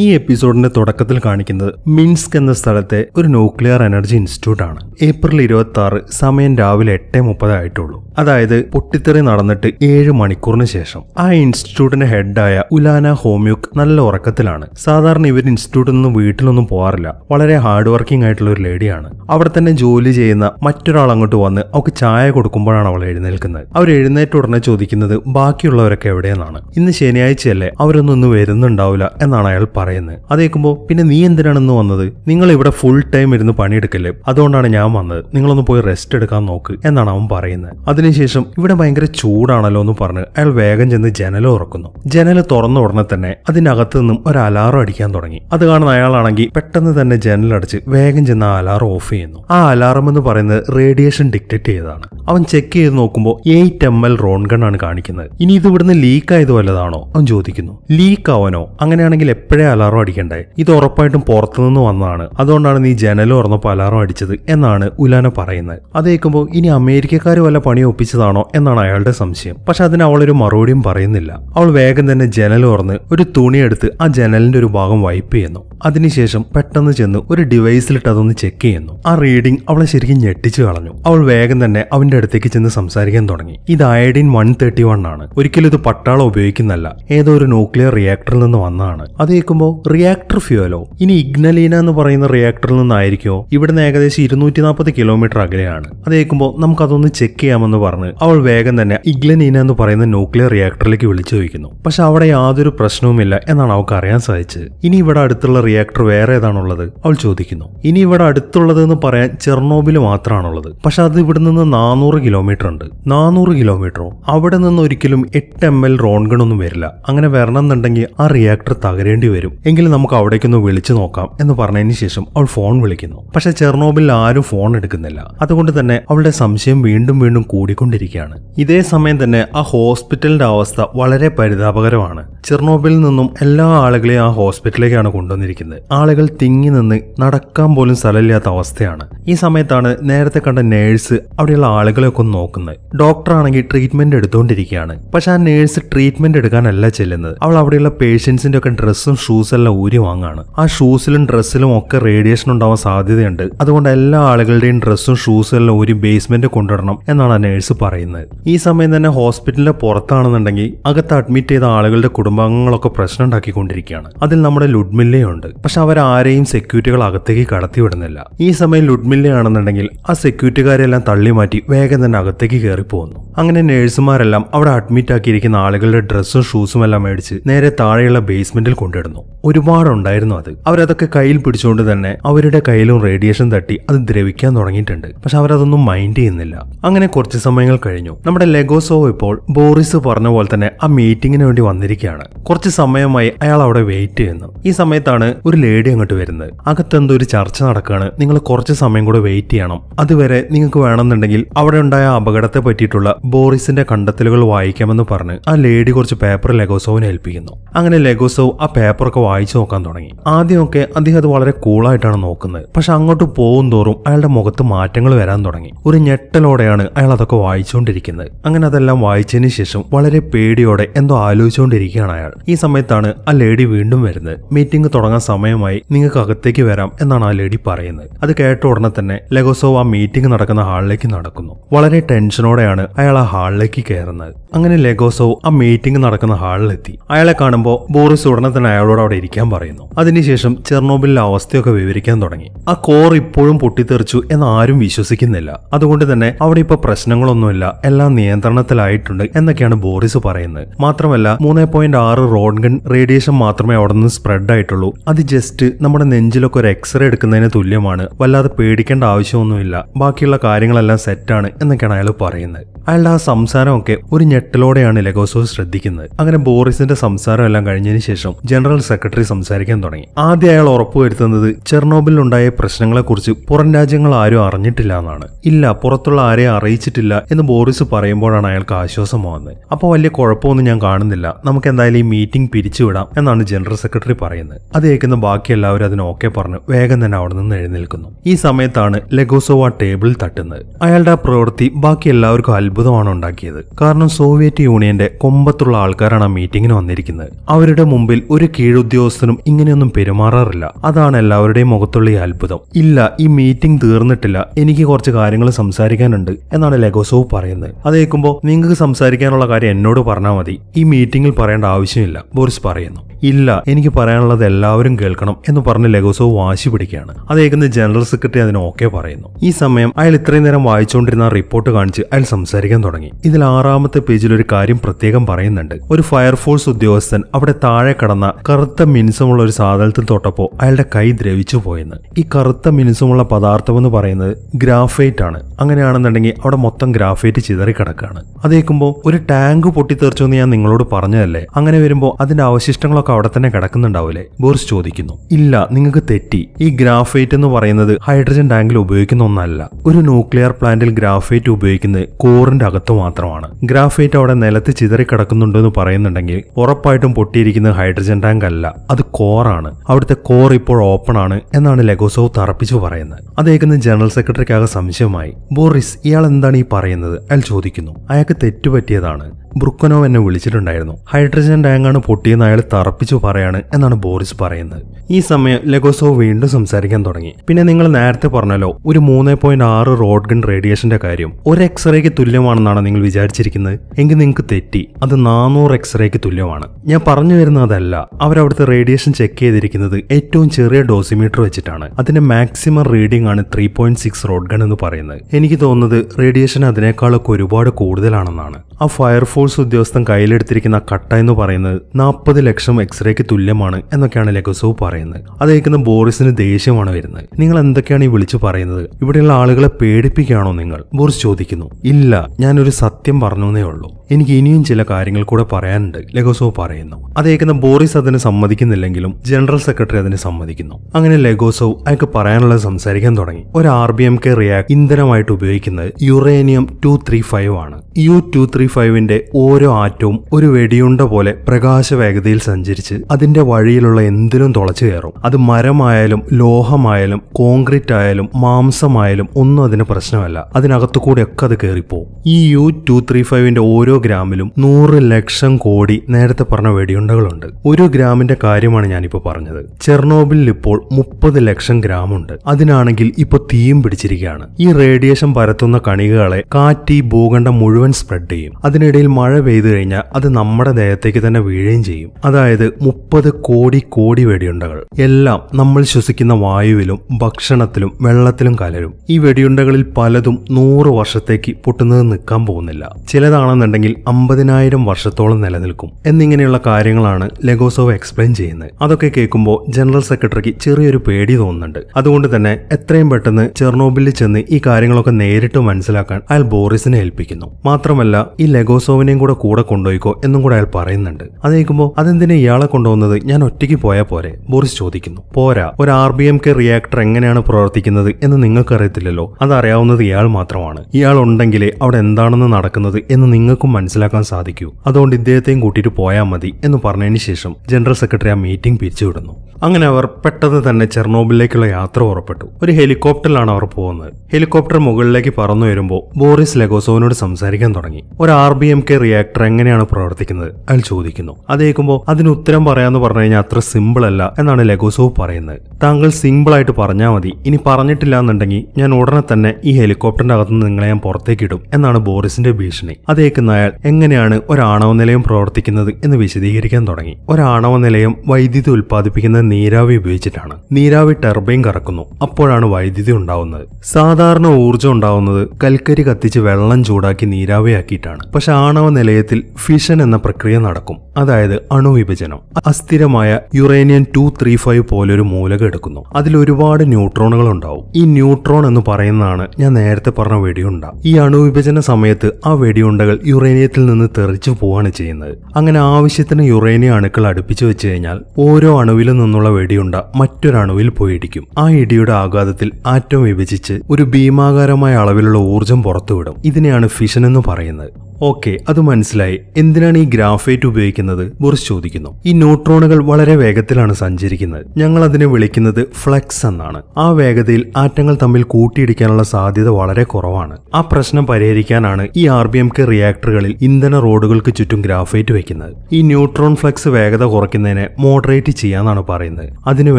ഈ എപ്പിസോഡിന്റെ തുടക്കത്തിൽ കാണിക്കുന്നത് മിൻസ്ക് എന്ന സ്ഥലത്തെ ഒരു ന്യൂക്ലിയർ എനർജി ഇൻസ്റ്റിറ്റ്യൂട്ട് ആണ് ഏപ്രിൽ ഇരുപത്തി ആറ് സമയം രാവിലെ എട്ട് മുപ്പതായിട്ടുള്ളൂ ആയിട്ടുള്ളൂ അതായത് പൊട്ടിത്തെറി നടന്നിട്ട് ഏഴ് മണിക്കൂറിന് ശേഷം ആ ഇൻസ്റ്റിറ്റ്യൂട്ടിന്റെ ഹെഡായ ഉലാന ഹോമ്യുക് നല്ല ഉറക്കത്തിലാണ് സാധാരണ ഇവർ ഇൻസ്റ്റിറ്റ്യൂട്ടിൽ നിന്ന് വീട്ടിലൊന്നും പോകാറില്ല വളരെ ഹാർഡ് വർക്കിംഗ് ആയിട്ടുള്ള ഒരു ലേഡിയാണ് അവിടെ തന്നെ ജോലി ചെയ്യുന്ന മറ്റൊരാൾ അങ്ങോട്ട് വന്ന് അവൾക്ക് ചായ കൊടുക്കുമ്പോഴാണ് അവൾ എഴുന്നേൽക്കുന്നത് അവർ എഴുന്നേറ്റ് ഉടനെ ചോദിക്കുന്നത് ബാക്കിയുള്ളവരൊക്കെ എവിടെയെന്നാണ് ഇന്ന് ശനിയാഴ്ചയല്ലേ അവരൊന്നും ഇന്ന് വരുന്നുണ്ടാവില്ല എന്നാണ് അയാൾ പറയുന്നത് അത് കേൾക്കുമ്പോൾ പിന്നെ നീ എന്തിനാണെന്ന് വന്നത് നിങ്ങൾ ഇവിടെ ഫുൾ ടൈം ഇരുന്ന് പണിയെടുക്കല്ലേ അതുകൊണ്ടാണ് ഞാൻ വന്നത് നിങ്ങളൊന്ന് പോയി റെസ്റ്റ് എടുക്കാൻ നോക്ക് എന്നാണ് അവൻ പറയുന്നത് അതിനുശേഷം ഇവിടെ ഭയങ്കര ചൂടാണല്ലോ എന്ന് പറഞ്ഞ് അയാൾ വേഗം ചെന്ന് ജനൽ തുറക്കുന്നു ജനൽ തുറന്ന ഉടനെ തന്നെ അതിനകത്ത് നിന്നും ഒരു അലാറം അടിക്കാൻ തുടങ്ങി അത് കാണുന്ന അയാളാണെങ്കിൽ പെട്ടെന്ന് തന്നെ ജനലടച്ച് വേഗം ചെന്ന് ആ അലാറം ഓഫ് ചെയ്യുന്നു ആ അലാറം എന്ന് പറയുന്നത് റേഡിയേഷൻ ഡിക്റ്റേറ്റ് ചെയ്തതാണ് അവൻ ചെക്ക് ചെയ്ത് നോക്കുമ്പോൾ എയ്റ്റ് എം എൽ റോൺഗൺ ആണ് കാണിക്കുന്നത് ഇനി ഇത് ഇവിടുന്ന് ലീക്ക് ആയത് വല്ലതാണോ അവൻ ചോദിക്കുന്നു ലീക്ക് ആവാനോ അങ്ങനെയാണെങ്കിൽ എപ്പോഴേ അലാറം അടിക്കണ്ടേ ഇത് ഉറപ്പായിട്ടും പുറത്തുനിന്ന് വന്നതാണ് അതുകൊണ്ടാണ് നീ ജനൽ ഉറന്നപ്പോൾ അലാറം അടിച്ചത് എന്നാണ് ഉലാന പറയുന്നത് അത് കേൾക്കുമ്പോൾ ഇനി അമേരിക്കക്കാർ വല്ല പണി ഒപ്പിച്ചതാണോ എന്നാണ് അയാളുടെ സംശയം പക്ഷെ അതിന് അവളൊരു മറുപടിയും പറയുന്നില്ല അവൾ വേഗം തന്നെ ജനൽ ഉറന്ന് ഒരു തുണിയെടുത്ത് ആ ജനലിന്റെ ഒരു ഭാഗം വൈപ്പ് ചെയ്യുന്നു അതിനുശേഷം പെട്ടെന്ന് ചെന്ന് ഒരു ഡിവൈസിലിട്ട് അതൊന്ന് ചെക്ക് ചെയ്യുന്നു ആ റീഡിംഗ് അവളെ ശരിക്കും ഞെട്ടിച്ചു കളഞ്ഞു അവൾ വേഗം തന്നെ അവന്റെ അടുത്തേക്ക് ചെന്ന് സംസാരിക്കാൻ തുടങ്ങി ഇത് അയഡിൻ വൺ തേർട്ടി വൺ ആണ് ഒരിക്കലും ഇത് പട്ടാളം ഉപയോഗിക്കുന്നല്ല ഏതോ ഒരു ന്യൂക്ലിയർ റിയാക്ടറിൽ നിന്ന് വന്നതാണ് അത് നോക്കുമ്പോൾ റിയാക്ടർ ഫ്യൂവലോ ഇനി ഇഗ്നലീന എന്ന് പറയുന്ന റിയാക്ടറിൽ നിന്നായിരിക്കുമോ ഇവിടുന്ന് ഏകദേശം ഇരുന്നൂറ്റി നാൽപ്പത് കിലോമീറ്റർ അകലെയാണ് അത് കേൾക്കുമ്പോൾ നമുക്കതൊന്ന് ചെക്ക് ചെയ്യാമെന്ന് പറഞ്ഞ് അവൾ വേഗം തന്നെ ഇഗ്ലനീന എന്ന് പറയുന്ന ന്യൂക്ലിയർ റിയാക്ടറിലേക്ക് വിളിച്ചു ചോദിക്കുന്നു പക്ഷെ അവിടെ യാതൊരു പ്രശ്നവുമില്ല എന്നാണ് അവൾക്ക് അറിയാൻ സാധിച്ചത് ഇനി ഇവിടെ അടുത്തുള്ള റിയാക്ടർ വേറെ ഏതാണുള്ളത് അവൾ ചോദിക്കുന്നു ഇനി ഇവിടെ അടുത്തുള്ളത് എന്ന് പറയാൻ ചെർണോബില് മാത്രമാണുള്ളത് പക്ഷെ അത് ഇവിടെ നിന്ന് നാനൂറ് കിലോമീറ്റർ ഉണ്ട് നാനൂറ് കിലോമീറ്ററോ അവിടെ നിന്ന് ഒരിക്കലും എട്ട് എം എൽ റോൺഗൺ ഒന്നും വരില്ല അങ്ങനെ വരണം എന്നുണ്ടെങ്കിൽ ആ റിയാക്ടർ തകരേണ്ടി വരും വരും എങ്കിലും നമുക്ക് അവിടേക്കൊന്ന് വിളിച്ചു നോക്കാം എന്ന് പറഞ്ഞതിന് ശേഷം അവൾ ഫോൺ വിളിക്കുന്നു പക്ഷെ ചെർണോബിൽ ആരും ഫോൺ എടുക്കുന്നില്ല അതുകൊണ്ട് തന്നെ അവളുടെ സംശയം വീണ്ടും വീണ്ടും കൂടിക്കൊണ്ടിരിക്കുകയാണ് ഇതേ സമയം തന്നെ ആ ഹോസ്പിറ്റലിന്റെ അവസ്ഥ വളരെ പരിതാപകരമാണ് ചെർണോബിൽ നിന്നും എല്ലാ ആളുകളെയും ആ ഹോസ്പിറ്റലിലേക്കാണ് കൊണ്ടുവന്നിരിക്കുന്നത് ആളുകൾ തിങ്ങി നിന്ന് നടക്കാൻ പോലും സ്ഥലമില്ലാത്ത അവസ്ഥയാണ് ഈ സമയത്താണ് നേരത്തെ കണ്ട നേഴ്സ് അവിടെയുള്ള ആളുകളെയൊക്കെ നോക്കുന്നത് ഡോക്ടറാണെങ്കിൽ ട്രീറ്റ്മെന്റ് എടുത്തുകൊണ്ടിരിക്കുകയാണ് പക്ഷെ ആ നേഴ്സ് ട്രീറ്റ്മെന്റ് എടുക്കാനല്ല ചെല്ലുന്നത് അവൾ അവിടെയുള്ള പേഷ്യൻസിന്റെ ഒക്കെ ഡ്രസ്സും ഷൂ ഷൂസ് എല്ലാം ഊരി വാങ്ങാണ് ആ ഷൂസിലും ഡ്രസ്സിലും ഒക്കെ റേഡിയേഷൻ ഉണ്ടാവാൻ സാധ്യതയുണ്ട് അതുകൊണ്ട് എല്ലാ ആളുകളുടെയും ഡ്രസ്സും ഷൂസും എല്ലാം ഊരി ബേസ്മെന്റ് കൊണ്ടുവരണം എന്നാണ് ആ നേഴ്സ് പറയുന്നത് ഈ സമയം തന്നെ ഹോസ്പിറ്റലിന്റെ പുറത്താണെന്നുണ്ടെങ്കിൽ അകത്ത് അഡ്മിറ്റ് ചെയ്ത ആളുകളുടെ കുടുംബാംഗങ്ങളൊക്കെ പ്രശ്നം ഉണ്ടാക്കിക്കൊണ്ടിരിക്കുകയാണ് അതിൽ നമ്മുടെ ലുഡ്മില്ലയുണ്ട് പക്ഷെ അവരാരെയും സെക്യൂരിറ്റികൾ അകത്തേക്ക് കടത്തിവിടുന്നില്ല ഈ സമയം ലുഡ്മില്ലയാണെന്നുണ്ടെങ്കിൽ ആ സെക്യൂരിറ്റിക്കാരെല്ലാം തള്ളി മാറ്റി വേഗം തന്നെ അകത്തേക്ക് കയറി പോകുന്നു അങ്ങനെ നേഴ്സുമാരെല്ലാം അവിടെ അഡ്മിറ്റ് ആക്കിയിരിക്കുന്ന ആളുകളുടെ ഡ്രസ്സും ഷൂസും എല്ലാം മേടിച്ച് നേരെ താഴെയുള്ള ബേസ്മെന്റിൽ കൊണ്ടിടുന്നു ഒരുപാടുണ്ടായിരുന്നു അത് അവരതൊക്കെ കയ്യിൽ പിടിച്ചുകൊണ്ട് തന്നെ അവരുടെ കയ്യിലും റേഡിയേഷൻ തട്ടി അത് ദ്രവിക്കാൻ തുടങ്ങിയിട്ടുണ്ട് പക്ഷെ അവരതൊന്നും മൈൻഡ് ചെയ്യുന്നില്ല അങ്ങനെ കുറച്ച് സമയങ്ങൾ കഴിഞ്ഞു നമ്മുടെ ലെഗോസോ ഇപ്പോൾ ബോറിസ് പറഞ്ഞ പോലെ തന്നെ ആ മീറ്റിങ്ങിന് വേണ്ടി വന്നിരിക്കുകയാണ് കുറച്ച് സമയമായി അയാൾ അവിടെ വെയിറ്റ് ചെയ്യുന്നു ഈ സമയത്താണ് ഒരു ലേഡി അങ്ങോട്ട് വരുന്നത് അകത്തെന്തോ ഒരു ചർച്ച നടക്കുകയാണ് നിങ്ങൾ കുറച്ച് സമയം കൂടെ വെയിറ്റ് ചെയ്യണം അതുവരെ നിങ്ങൾക്ക് വേണമെന്നുണ്ടെങ്കിൽ അവിടെ ഉണ്ടായ അപകടത്തെ പറ്റിയിട്ടുള്ള ബോറിസിന്റെ കണ്ടെത്തലുകൾ വായിക്കാമെന്ന് പറഞ്ഞ് ആ ലേഡി കുറച്ച് പേപ്പർ ലെഗോസോവിനെ ഏൽപ്പിക്കുന്നു അങ്ങനെ ലെഗോസോവ് ആ പേപ്പർ ഒക്കെ വായിച്ചു നോക്കാൻ തുടങ്ങി ആദ്യമൊക്കെ അദ്ദേഹം അത് വളരെ കൂളായിട്ടാണ് നോക്കുന്നത് പക്ഷെ അങ്ങോട്ട് പോകും തോറും അയാളുടെ മുഖത്ത് മാറ്റങ്ങൾ വരാൻ തുടങ്ങി ഒരു ഞെട്ടലോടെയാണ് അയാൾ അതൊക്കെ വായിച്ചുകൊണ്ടിരിക്കുന്നത് അങ്ങനെ അതെല്ലാം വായിച്ചതിന് ശേഷം വളരെ പേടിയോടെ എന്തോ ആലോചിച്ചുകൊണ്ടിരിക്കുകയാണ് അയാൾ ഈ സമയത്താണ് ആ ലേഡി വീണ്ടും വരുന്നത് മീറ്റിംഗ് തുടങ്ങാൻ സമയമായി നിങ്ങൾക്ക് അകത്തേക്ക് വരാം എന്നാണ് ആ ലേഡി പറയുന്നത് അത് കേട്ട ഉടനെ തന്നെ ലഗോസോവ് ആ മീറ്റിംഗ് നടക്കുന്ന ഹാളിലേക്ക് നടക്കുന്നു വളരെ ടെൻഷനോടെയാണ് അയാൾ ആ ഹാളിലേക്ക് കയറുന്നത് അങ്ങനെ ലഗോസോവ് ആ മീറ്റിംഗ് നടക്കുന്ന ഹാളിലെത്തി അയാളെ കാണുമ്പോൾ ബോറിസ് ഉടനെ തന്നെ അയാളോട് അവിടെ ഇരിക്കാൻ പറയുന്നു അതിനുശേഷം ചെർണോബിലിന്റെ അവസ്ഥയൊക്കെ വിവരിക്കാൻ തുടങ്ങി ആ കോർ ഇപ്പോഴും പൊട്ടിത്തെറിച്ചു എന്ന് ആരും വിശ്വസിക്കുന്നില്ല അതുകൊണ്ട് തന്നെ അവിടെ ഇപ്പൊ പ്രശ്നങ്ങളൊന്നുമില്ല എല്ലാം നിയന്ത്രണത്തിലായിട്ടുണ്ട് എന്നൊക്കെയാണ് ബോറിസ് പറയുന്നത് മാത്രമല്ല മൂന്നേ പോയിന്റ് ആറ് റോഡ്ഗൺ റേഡിയേഷൻ മാത്രമേ അവിടെ നിന്ന് സ്പ്രെഡ് ആയിട്ടുള്ളൂ അത് ജസ്റ്റ് നമ്മുടെ നെഞ്ചിലൊക്കെ ഒരു എക്സ്റേ എടുക്കുന്നതിന് തുല്യമാണ് വല്ലാതെ പേടിക്കേണ്ട ആവശ്യമൊന്നുമില്ല ബാക്കിയുള്ള കാര്യങ്ങളെല്ലാം സെറ്റാണ് എന്നൊക്കെയാണ് അയാൾ പറയുന്നത് അയാളുടെ ആ സംസാരമൊക്കെ ഒരു ഞെട്ടലോടെയാണ് ലെഗോസോ ശ്രദ്ധിക്കുന്നത് അങ്ങനെ ബോറിസിന്റെ സംസാരം എല്ലാം കഴിഞ്ഞതിന് ശേഷം ജനറൽ സെക്രട്ടറി സംസാരിക്കാൻ തുടങ്ങി ആദ്യ അയാൾ ഉറപ്പുവരുത്തുന്നത് ചെർണോബിലുണ്ടായ പ്രശ്നങ്ങളെക്കുറിച്ച് പുറം രാജ്യങ്ങൾ ആരും അറിഞ്ഞിട്ടില്ല എന്നാണ് ഇല്ല പുറത്തുള്ള ആരെയും അറിയിച്ചിട്ടില്ല എന്ന് ബോറിസ് പറയുമ്പോഴാണ് അയാൾക്ക് ആശ്വാസം പോകുന്നത് അപ്പോൾ വലിയ കുഴപ്പമൊന്നും ഞാൻ കാണുന്നില്ല നമുക്ക് എന്തായാലും ഈ മീറ്റിംഗ് പിരിച്ചുവിടാം എന്നാണ് ജനറൽ സെക്രട്ടറി പറയുന്നത് അത് കേൾക്കുന്ന ബാക്കി എല്ലാവരും അതിന് ഓക്കെ പറഞ്ഞ് വേഗം തന്നെ അവിടെ നിന്ന് എഴുന്നേൽക്കുന്നു ഈ സമയത്താണ് ലെഗോസോവ ടേബിൾ തട്ടുന്നത് അയാളുടെ ആ പ്രവൃത്തി ബാക്കി എല്ലാവർക്കും അത്ഭുതമാണ് ഉണ്ടാക്കിയത് കാരണം സോവിയറ്റ് യൂണിയന്റെ കൊമ്പത്തുള്ള ആൾക്കാരാണ് ആ മീറ്റിങ്ങിന് വന്നിരിക്കുന്നത് അവരുടെ മുമ്പിൽ ഒരു കീഴ് ഒരു ഉദ്യോഗസ്ഥനും ഇങ്ങനെയൊന്നും പെരുമാറാറില്ല അതാണ് എല്ലാവരുടെയും മുഖത്തുള്ള ഈ അത്ഭുതം ഇല്ല ഈ മീറ്റിംഗ് തീർന്നിട്ടില്ല എനിക്ക് കുറച്ച് കാര്യങ്ങൾ സംസാരിക്കാനുണ്ട് എന്നാണ് ലെഗോസോവ് പറയുന്നത് അത് കേൾക്കുമ്പോൾ നിങ്ങൾക്ക് സംസാരിക്കാനുള്ള കാര്യം എന്നോട് പറഞ്ഞാൽ മതി ഈ മീറ്റിംഗിൽ പറയേണ്ട ആവശ്യമില്ല ബോറിസ് പറയുന്നു ഇല്ല എനിക്ക് പറയാനുള്ളത് എല്ലാവരും കേൾക്കണം എന്ന് പറഞ്ഞ് ലെഗോസോവ് വാശി പിടിക്കുകയാണ് അത് കേൾക്കുന്ന ജനറൽ സെക്രട്ടറി അതിന് ഓക്കെ പറയുന്നു ഈ സമയം അയാൾ ഇത്രയും നേരം വായിച്ചുകൊണ്ടിരുന്ന റിപ്പോർട്ട് കാണിച്ച് അയാൾ സംസാരിക്കാൻ തുടങ്ങി ഇതിൽ ആറാമത്തെ പേജിൽ ഒരു കാര്യം പ്രത്യേകം പറയുന്നുണ്ട് ഒരു ഫയർഫോഴ്സ് ഉദ്യോഗസ്ഥൻ അവിടെ താഴെ കടന്ന കറു കറുത്ത മിനുസമുള്ള ഒരു സാധനത്തിൽ തൊട്ടപ്പോൾ അയാളുടെ കൈ ദ്രവിച്ചു പോയെന്ന് ഈ കറുത്ത മിനുസമുള്ള പദാർത്ഥം എന്ന് പറയുന്നത് ഗ്രാഫൈറ്റ് ആണ് അങ്ങനെയാണെന്നുണ്ടെങ്കിൽ അവിടെ മൊത്തം ഗ്രാഫൈറ്റ് ചിതറിക്കിടക്കാണ് അത് കേൾക്കുമ്പോൾ ഒരു ടാങ്ക് പൊട്ടിത്തെറിച്ചു എന്ന് ഞാൻ നിങ്ങളോട് പറഞ്ഞതല്ലേ അങ്ങനെ വരുമ്പോൾ അതിന്റെ അവശിഷ്ടങ്ങളൊക്കെ അവിടെ തന്നെ കിടക്കുന്നുണ്ടാവില്ലേ ബോറിസ് ചോദിക്കുന്നു ഇല്ല നിങ്ങൾക്ക് തെറ്റി ഈ ഗ്രാഫൈറ്റ് എന്ന് പറയുന്നത് ഹൈഡ്രജൻ ടാങ്കിൽ ഉപയോഗിക്കുന്ന ഒന്നല്ല ഒരു ന്യൂക്ലിയർ പ്ലാന്റിൽ ഗ്രാഫൈറ്റ് ഉപയോഗിക്കുന്നത് കോറിന്റെ അകത്ത് മാത്രമാണ് ഗ്രാഫൈറ്റ് അവിടെ നിലത്ത് ചിതറിക്കിടക്കുന്നുണ്ടെന്ന് പറയുന്നുണ്ടെങ്കിൽ ഉറപ്പായിട്ടും പൊട്ടിയിരിക്കുന്നത് ഹൈഡ്രജൻ ടാങ്ക് അല്ല അല്ല അത് കോറാണ് അവിടുത്തെ കോർ ഇപ്പോൾ ഓപ്പൺ ആണ് എന്നാണ് ലെഗോസോവ് തറപ്പിച്ചു പറയുന്നത് അതേക്കുന്ന ജനറൽ സെക്രട്ടറിക്കാകെ സംശയമായി ബോറിസ് ഇയാൾ എന്താണ് ഈ പറയുന്നത് അയാൾ ചോദിക്കുന്നു അയാൾക്ക് തെറ്റുപറ്റിയതാണ് ബ്രുക്കനോവ് എന്നെ വിളിച്ചിട്ടുണ്ടായിരുന്നു ഹൈഡ്രജൻ ടാങ്കാണ് പൊട്ടിയെന്ന് അയാൾ തറപ്പിച്ചു പറയാണ് എന്നാണ് ബോറിസ് പറയുന്നത് ഈ സമയം ലെഗോസോ വീണ്ടും സംസാരിക്കാൻ തുടങ്ങി പിന്നെ നിങ്ങൾ നേരത്തെ പറഞ്ഞല്ലോ ഒരു മൂന്ന് പോയിന്റ് ആറ് റോഡ്ഗൺ റേഡിയേഷന്റെ കാര്യം ഒരു എക്സ്റേക്ക് തുല്യമാണെന്നാണ് നിങ്ങൾ വിചാരിച്ചിരിക്കുന്നത് എങ്കിൽ നിങ്ങൾക്ക് തെറ്റി അത് നാനൂറ് എക്സ്റേക്ക് തുല്യമാണ് ഞാൻ പറഞ്ഞു വരുന്നതല്ല അവരവിടുത്തെ റേഡിയേഷൻ ചെക്ക് ചെയ്തിരിക്കുന്നത് ഏറ്റവും ചെറിയ ഡോസിമീറ്റർ വെച്ചിട്ടാണ് അതിന്റെ മാക്സിമം റീഡിംഗ് ആണ് ത്രീ പോയിന്റ് സിക്സ് റോഡ്ഗൺ എന്ന് പറയുന്നത് എനിക്ക് തോന്നുന്നത് റേഡിയേഷൻ അതിനേക്കാളൊക്കെ ഒരുപാട് കൂടുതലാണെന്നാണ് ആ ഫയർ ഫോഴ്സ് ഉദ്യോഗസ്ഥൻ കയ്യിലെടുത്തിരിക്കുന്ന കട്ട എന്ന് പറയുന്നത് നാൽപ്പത് ലക്ഷം എക്സ്റേക്ക് തുല്യമാണ് എന്നൊക്കെയാണ് ലഗസോവ് പറയുന്നത് അത് കേൾക്കുന്ന ബോറിസിന് ദേഷ്യമാണ് വരുന്നത് നിങ്ങൾ എന്തൊക്കെയാണ് ഈ വിളിച്ചു പറയുന്നത് ഇവിടെയുള്ള ആളുകളെ പേടിപ്പിക്കുകയാണോ നിങ്ങൾ ബോറിസ് ചോദിക്കുന്നു ഇല്ല ഞാനൊരു സത്യം പറഞ്ഞേ ഉള്ളൂ എനിക്ക് ഇനിയും ചില കാര്യങ്ങൾ കൂടെ പറയാനുണ്ട് ലെഗോസോ പറയുന്നു അതേക്കുന്ന ബോറിസ് അതിന് സമ്മതിക്കുന്നില്ലെങ്കിലും ജനറൽ സെക്രട്ടറി അതിന് സമ്മതിക്കുന്നു അങ്ങനെ ലെഗോസോ അയാൾക്ക് പറയാനുള്ളത് സംസാരിക്കാൻ തുടങ്ങി ഒരു R B M K reactor ഇന്ധനമായിട്ട് ഉപയോഗിക്കുന്നത് യുറേനിയം ടു ത്രീ ഫൈവ് ആണ് യു ടു ത്രീ ഫൈവിന്റെ ഓരോ ആറ്റവും ഒരു വെടിയുണ്ട പോലെ പ്രകാശ വേഗതയിൽ സഞ്ചരിച്ച് അതിന്റെ വഴിയിലുള്ള എന്തിനും തുളച്ചു കയറും അത് മരമായാലും ലോഹമായാലും കോൺക്രീറ്റ് ആയാലും മാംസമായാലും ഒന്നും അതിന് പ്രശ്നമല്ല കൂടെ ഒക്കെ അത് കയറിപ്പോ ഈ യു ടു ത്രീ ഫൈവിന്റെ ഓരോ ഗ്രാമിലും നൂറ് ലക്ഷം കോടി നേരത്തെ പറഞ്ഞ വെടിയുണ്ടകളുണ്ട് ഒരു ഗ്രാമിന്റെ കാര്യമാണ് ഞാനിപ്പോ പറഞ്ഞത് ചെർണോബിലിൽ ഇപ്പോൾ മുപ്പത് ലക്ഷം ഗ്രാമുണ്ട് അതിനാണെങ്കിൽ ഇപ്പൊ തീയും പിടിച്ചിരിക്കുകയാണ് ഈ റേഡിയേഷൻ പരത്തുന്ന കണികകളെ കാറ്റി ഭൂഖണ്ഡം മുഴുവൻ സ്പ്രെഡ് ചെയ്യും അതിനിടയിൽ മഴ പെയ്തു കഴിഞ്ഞാൽ അത് നമ്മുടെ ദേഹത്തേക്ക് തന്നെ വീഴുകയും ചെയ്യും അതായത് മുപ്പത് കോടി കോടി വെടിയുണ്ടകൾ എല്ലാം നമ്മൾ ശ്വസിക്കുന്ന വായുവിലും ഭക്ഷണത്തിലും വെള്ളത്തിലും കലരും ഈ വെടിയുണ്ടകളിൽ പലതും നൂറ് വർഷത്തേക്ക് പൊട്ടുന്നത് നിൽക്കാൻ പോകുന്നില്ല ചിലതാണെന്നുണ്ടെങ്കിൽ അല്ലെങ്കിൽ അമ്പതിനായിരം വർഷത്തോളം നിലനിൽക്കും എന്നിങ്ങനെയുള്ള കാര്യങ്ങളാണ് ലെഗോസോവ് എക്സ്പ്ലെയിൻ ചെയ്യുന്നത് അതൊക്കെ കേൾക്കുമ്പോൾ ജനറൽ സെക്രട്ടറിക്ക് ചെറിയൊരു പേടി തോന്നുന്നുണ്ട് അതുകൊണ്ട് തന്നെ എത്രയും പെട്ടെന്ന് ചെർണോബിലിൽ ചെന്ന് ഈ കാര്യങ്ങളൊക്കെ നേരിട്ട് മനസ്സിലാക്കാൻ അയാൾ ബോറിസിനെ ഏൽപ്പിക്കുന്നു മാത്രമല്ല ഈ ലെഗോസോവിനെയും കൂടെ കൂടെ കൊണ്ടുപോയിക്കോ എന്നും കൂടെ അയാൾ പറയുന്നുണ്ട് അത് കേൾക്കുമ്പോൾ അതെന്തിനെ ഇയാളെ കൊണ്ടുപോകുന്നത് ഞാൻ ഒറ്റയ്ക്ക് പോയാൽ പോരെ ബോറിസ് ചോദിക്കുന്നു പോരാ ഒരു R B M K reactor എങ്ങനെയാണ് പ്രവർത്തിക്കുന്നത് എന്ന് നിങ്ങൾക്കറിയത്തില്ലല്ലോ അതറിയാവുന്നത് ഇയാൾ മാത്രമാണ് ഇയാൾ ഉണ്ടെങ്കിലേ അവിടെ എന്താണെന്ന് നടക്കുന്നത് എന്ന് നിങ്ങൾക്കും മനസ്സിലാക്കാൻ സാധിക്കൂ അതുകൊണ്ട് ഇദ്ദേഹത്തെയും കൂട്ടിയിട്ട് പോയാൽ മതി എന്ന് പറഞ്ഞതിന് ശേഷം ജനറൽ സെക്രട്ടറി ആ മീറ്റിംഗ് പിരിച്ചുവിടുന്നു അങ്ങനെ അവർ പെട്ടെന്ന് തന്നെ ചെർണോബിലേക്കുള്ള യാത്ര ഉറപ്പെട്ടു ഒരു ഹെലികോപ്റ്ററിലാണ് അവർ പോകുന്നത് ഹെലികോപ്റ്റർ മുകളിലേക്ക് പറന്നു വരുമ്പോൾ ബോറിസ് ലെഗോസോവിനോട് സംസാരിക്കാൻ തുടങ്ങി ഒരു R B M K reactor എങ്ങനെയാണ് പ്രവർത്തിക്കുന്നത് അയാൾ ചോദിക്കുന്നു അത് കേൾക്കുമ്പോൾ അതിന് ഉത്തരം പറയാന്ന് പറഞ്ഞു കഴിഞ്ഞാൽ അത്ര സിമ്പിൾ അല്ല എന്നാണ് ലെഗോസോവ് പറയുന്നത് താങ്കൾ സിമ്പിൾ ആയിട്ട് പറഞ്ഞാൽ മതി ഇനി പറഞ്ഞിട്ടില്ല എന്നുണ്ടെങ്കിൽ ഞാൻ ഉടനെ തന്നെ ഈ ഹെലികോപ്റ്ററിന്റെ അകത്ത് നിങ്ങളെ ഞാൻ പുറത്തേക്ക് ഇടും എന്നാണ് ബോറിസിന്റെ ഭീഷണി അത് കേൾക്കുന്ന അയാൾ കഴിഞ്ഞാൽ എങ്ങനെയാണ് ഒരാണവ നിലയം പ്രവർത്തിക്കുന്നത് എന്ന് വിശദീകരിക്കാൻ തുടങ്ങി ഒരാണവ നിലയം വൈദ്യുതി ഉൽപ്പാദിപ്പിക്കുന്ന നീരാവി ഉപയോഗിച്ചിട്ടാണ് നീരാവി ടർബൈൻ കറക്കുന്നു അപ്പോഴാണ് വൈദ്യുതി ഉണ്ടാവുന്നത് സാധാരണ ഊർജ്ജം ഉണ്ടാവുന്നത് കൽക്കരി കത്തിച്ച് വെള്ളം ചൂടാക്കി നീരാവിയാക്കിയിട്ടാണ് പക്ഷെ ആണവ നിലയത്തിൽ ഫിഷൻ എന്ന പ്രക്രിയ നടക്കും അതായത് അണുവിഭജനം അസ്ഥിരമായ യുറേനിയം ടു ത്രീ ഫൈവ് പോലൊരു മൂലകം എടുക്കുന്നു അതിൽ ഒരുപാട് ന്യൂട്രോണുകൾ ഉണ്ടാവും ഈ ന്യൂട്രോൺ എന്ന് പറയുന്നതാണ് ഞാൻ നേരത്തെ പറഞ്ഞ വെടിയുണ്ട ഈ അണുവിഭജന സമയത്ത് ആ വെടിയുണ്ടകൾ യുറേനിയം യുറേനിയത്തിൽ നിന്ന് തെറിച്ചു പോവാണ് ചെയ്യുന്നത് അങ്ങനെ ആവശ്യത്തിന് യുറേനിയം അണുക്കൾ അടുപ്പിച്ചു വെച്ച് കഴിഞ്ഞാൽ ഓരോ അണുവിലും നിന്നുള്ള വെടിയുണ്ട മറ്റൊരണുവിൽ പോയിടിക്കും ആ ഇടിയുടെ ആഘാതത്തിൽ ആറ്റം വിഭജിച്ച് ഒരു ഭീമാകാരമായ അളവിലുള്ള ഊർജ്ജം പുറത്തുവിടും ഇതിനെയാണ് ഫിഷൻ എന്ന് പറയുന്നത് ഓക്കെ അത് മനസ്സിലായി എന്തിനാണ് ഈ ഗ്രാഫൈറ്റ് ഉപയോഗിക്കുന്നത് ബുറിസ് ചോദിക്കുന്നു ഈ ന്യൂട്രോണുകൾ വളരെ വേഗത്തിലാണ് സഞ്ചരിക്കുന്നത് ഞങ്ങൾ അതിനെ വിളിക്കുന്നത് ഫ്ലക്സ് എന്നാണ് ആ വേഗതയിൽ ആറ്റങ്ങൾ തമ്മിൽ കൂട്ടിയിടിക്കാനുള്ള സാധ്യത വളരെ കുറവാണ് ആ പ്രശ്നം പരിഹരിക്കാനാണ് ഈ ആർ ബി എം കെ റിയാക്ടറുകളിൽ ഇന്ധന റോഡുകൾക്ക് ചുറ്റും ഗ്രാഫൈറ്റ് വെക്കുന്നത് ഈ ന്യൂട്രോൺ ഫ്ലക്സ് വേഗത കുറയ്ക്കുന്നതിനെ മോഡറേറ്റ് ചെയ്യാന്നാണ് പറയുന്നത് അതിനു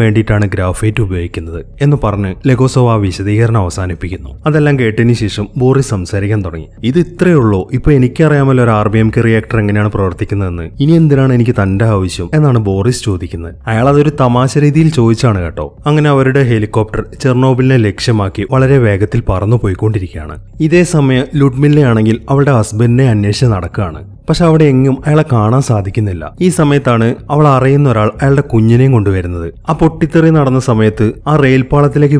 വേണ്ടിയിട്ടാണ് ഗ്രാഫൈറ്റ് ഉപയോഗിക്കുന്നത് എന്ന് പറഞ്ഞ് ലഗോസോവ വിശദീകരണം അവസാനിപ്പിക്കുന്നു അതെല്ലാം കേട്ടതിന് ശേഷം ബോറിസ് സംസാരിക്കാൻ തുടങ്ങി ഇത് ഇത്രയുള്ളൂ ഇപ്പൊ എനിക്ക് എനിക്കറിയാമല്ലോ ഒരു R B M K reactor എങ്ങനെയാണ് പ്രവർത്തിക്കുന്നതെന്ന് ഇനി എന്തിനാണ് എനിക്ക് തന്റെ ആവശ്യം എന്നാണ് ബോറിസ് ചോദിക്കുന്നത് അയാൾ അതൊരു തമാശ രീതിയിൽ ചോദിച്ചാണ് കേട്ടോ അങ്ങനെ അവരുടെ ഹെലികോപ്റ്റർ ചെർണോബിലിനെ ലക്ഷ്യമാക്കി വളരെ വേഗത്തിൽ പറന്നു പോയിക്കൊണ്ടിരിക്കുകയാണ് ഇതേ സമയം ലുഡ്മില്ലയാണെങ്കിൽ അവളുടെ ഹസ്ബൻഡിനെ അന്വേഷിച്ച് നടക്കുകയാണ് പക്ഷെ അവിടെ എങ്ങും അയാളെ കാണാൻ സാധിക്കുന്നില്ല ഈ സമയത്താണ് അവൾ അറിയുന്ന ഒരാൾ അയാളുടെ കുഞ്ഞിനെയും കൊണ്ടുവരുന്നത് ആ പൊട്ടിത്തെറി നടന്ന സമയത്ത് ആ റെയിൽ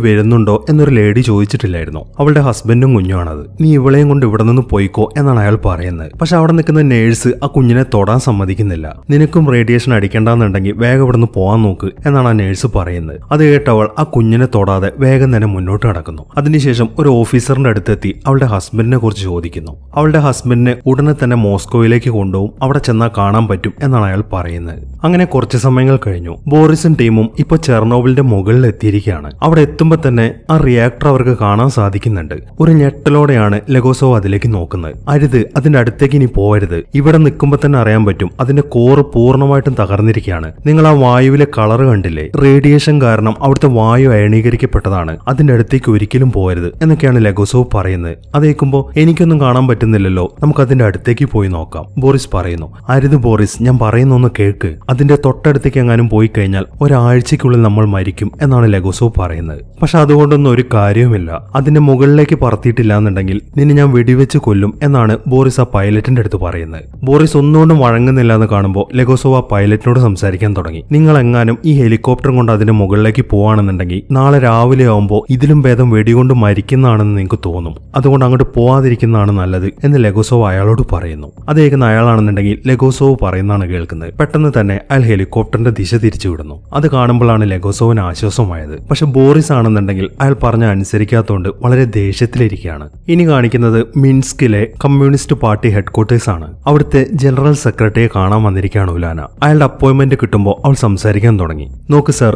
വരുന്നുണ്ടോ എന്നൊരു ലേഡി ചോദിച്ചിട്ടില്ലായിരുന്നു അവളുടെ ഹസ്ബൻഡും കുഞ്ഞുമാണത് നീ ഇവളെയും കൊണ്ട് ഇവിടെ നിന്ന് പോയിക്കോ എന്നാണ് അയാൾ പറയുന്നത് പറയുന്നത് പക്ഷെ അവിടെ നിൽക്കുന്ന നേഴ്സ് ആ കുഞ്ഞിനെ തൊടാൻ സമ്മതിക്കുന്നില്ല നിനക്കും റേഡിയേഷൻ അടിക്കേണ്ടെന്നുണ്ടെങ്കിൽ വേഗം ഇവിടുന്ന് പോകാൻ നോക്ക് എന്നാണ് ആ നേഴ്സ് പറയുന്നത് അത് കേട്ടവൾ ആ കുഞ്ഞിനെ തൊടാതെ വേഗം തന്നെ മുന്നോട്ട് നടക്കുന്നു അതിനുശേഷം ഒരു ഓഫീസറിന്റെ അടുത്തെത്തി അവളുടെ ഹസ്ബൻഡിനെ കുറിച്ച് ചോദിക്കുന്നു അവളുടെ ഹസ്ബൻഡിനെ ഉടനെ തന്നെ മോസ്കോയിലേക്ക് കൊണ്ടുപോകും അവിടെ ചെന്നാൽ കാണാൻ പറ്റും എന്നാണ് അയാൾ പറയുന്നത് അങ്ങനെ കുറച്ച് സമയങ്ങൾ കഴിഞ്ഞു ബോറിസും ടീമും ഇപ്പൊ ചെർണോബിലിന്റെ മുകളിൽ എത്തിയിരിക്കുകയാണ് അവിടെ എത്തുമ്പോൾ തന്നെ ആ റിയാക്ടർ അവർക്ക് കാണാൻ സാധിക്കുന്നുണ്ട് ഒരു ഞെട്ടലോടെയാണ് ലഗോസോ അതിലേക്ക് നോക്കുന്നത് അരുത് അതിന് ഇതിന്റെ അടുത്തേക്ക് ഇനി പോകരുത് ഇവിടെ നിൽക്കുമ്പോൾ തന്നെ അറിയാൻ പറ്റും അതിന്റെ കോറ് പൂർണ്ണമായിട്ടും തകർന്നിരിക്കുകയാണ് നിങ്ങൾ ആ വായുവിലെ കളർ കണ്ടില്ലേ റേഡിയേഷൻ കാരണം അവിടുത്തെ വായു അയണീകരിക്കപ്പെട്ടതാണ് അതിന്റെ അടുത്തേക്ക് ഒരിക്കലും പോകരുത് എന്നൊക്കെയാണ് ലഗോസോവ് പറയുന്നത് അത് എനിക്കൊന്നും കാണാൻ പറ്റുന്നില്ലല്ലോ നമുക്ക് അതിന്റെ അടുത്തേക്ക് പോയി നോക്കാം ബോറിസ് പറയുന്നു അരുത് ബോറിസ് ഞാൻ പറയുന്ന ഒന്ന് കേൾക്ക് അതിന്റെ തൊട്ടടുത്തേക്ക് എങ്ങാനും പോയി കഴിഞ്ഞാൽ ഒരാഴ്ചക്കുള്ളിൽ നമ്മൾ മരിക്കും എന്നാണ് ലഗോസോവ് പറയുന്നത് പക്ഷെ അതുകൊണ്ടൊന്നും ഒരു കാര്യവുമില്ല അതിന്റെ മുകളിലേക്ക് പറത്തിയിട്ടില്ല എന്നുണ്ടെങ്കിൽ നിന്നെ ഞാൻ വെടിവെച്ച് കൊല്ലും എന്നാണ് ബോറിസ് ബോറിസ് ആ പൈലറ്റിന്റെ അടുത്ത് പറയുന്നത് ബോറിസ് ഒന്നുകൊണ്ടും വഴങ്ങുന്നില്ല എന്ന് കാണുമ്പോൾ ലെഗോസോവ് ആ പൈലറ്റിനോട് സംസാരിക്കാൻ തുടങ്ങി നിങ്ങൾ എങ്ങാനും ഈ ഹെലികോപ്റ്റർ കൊണ്ട് അതിന്റെ മുകളിലേക്ക് പോവാണെന്നുണ്ടെങ്കിൽ നാളെ രാവിലെ ആവുമ്പോൾ ഇതിലും ഭേദം വെടികൊണ്ട് മരിക്കുന്നതാണെന്ന് നിങ്ങൾക്ക് തോന്നും അതുകൊണ്ട് അങ്ങോട്ട് പോവാതിരിക്കുന്നതാണ് നല്ലത് എന്ന് ലെഗോസോവ് അയാളോട് പറയുന്നു അത് കേൾക്കുന്ന അയാളാണെന്നുണ്ടെങ്കിൽ ലെഗോസോവ് പറയുന്നതാണ് കേൾക്കുന്നത് പെട്ടെന്ന് തന്നെ അയാൾ ഹെലികോപ്റ്ററിന്റെ ദിശ തിരിച്ചു വിടുന്നു അത് കാണുമ്പോഴാണ് ലെഗോസോവിന് ആശ്വാസമായത് പക്ഷെ ബോറിസ് ആണെന്നുണ്ടെങ്കിൽ അയാൾ പറഞ്ഞ അനുസരിക്കാത്തതുകൊണ്ട് വളരെ ദേഷ്യത്തിലിരിക്കുകയാണ് ഇനി കാണിക്കുന്നത് മിൻസ്കിലെ കമ്മ്യൂണിസ്റ്റ് പാർട്ടി ആണ് അവിടുത്തെ ജനറൽ സെക്രട്ടറിയെ കാണാൻ വന്നിരിക്കുകയാണ് ഉലാന അയാളുടെ അപ്പോയിന്റ്മെന്റ് കിട്ടുമ്പോൾ അവൾ സംസാരിക്കാൻ തുടങ്ങി നോക്ക് സർ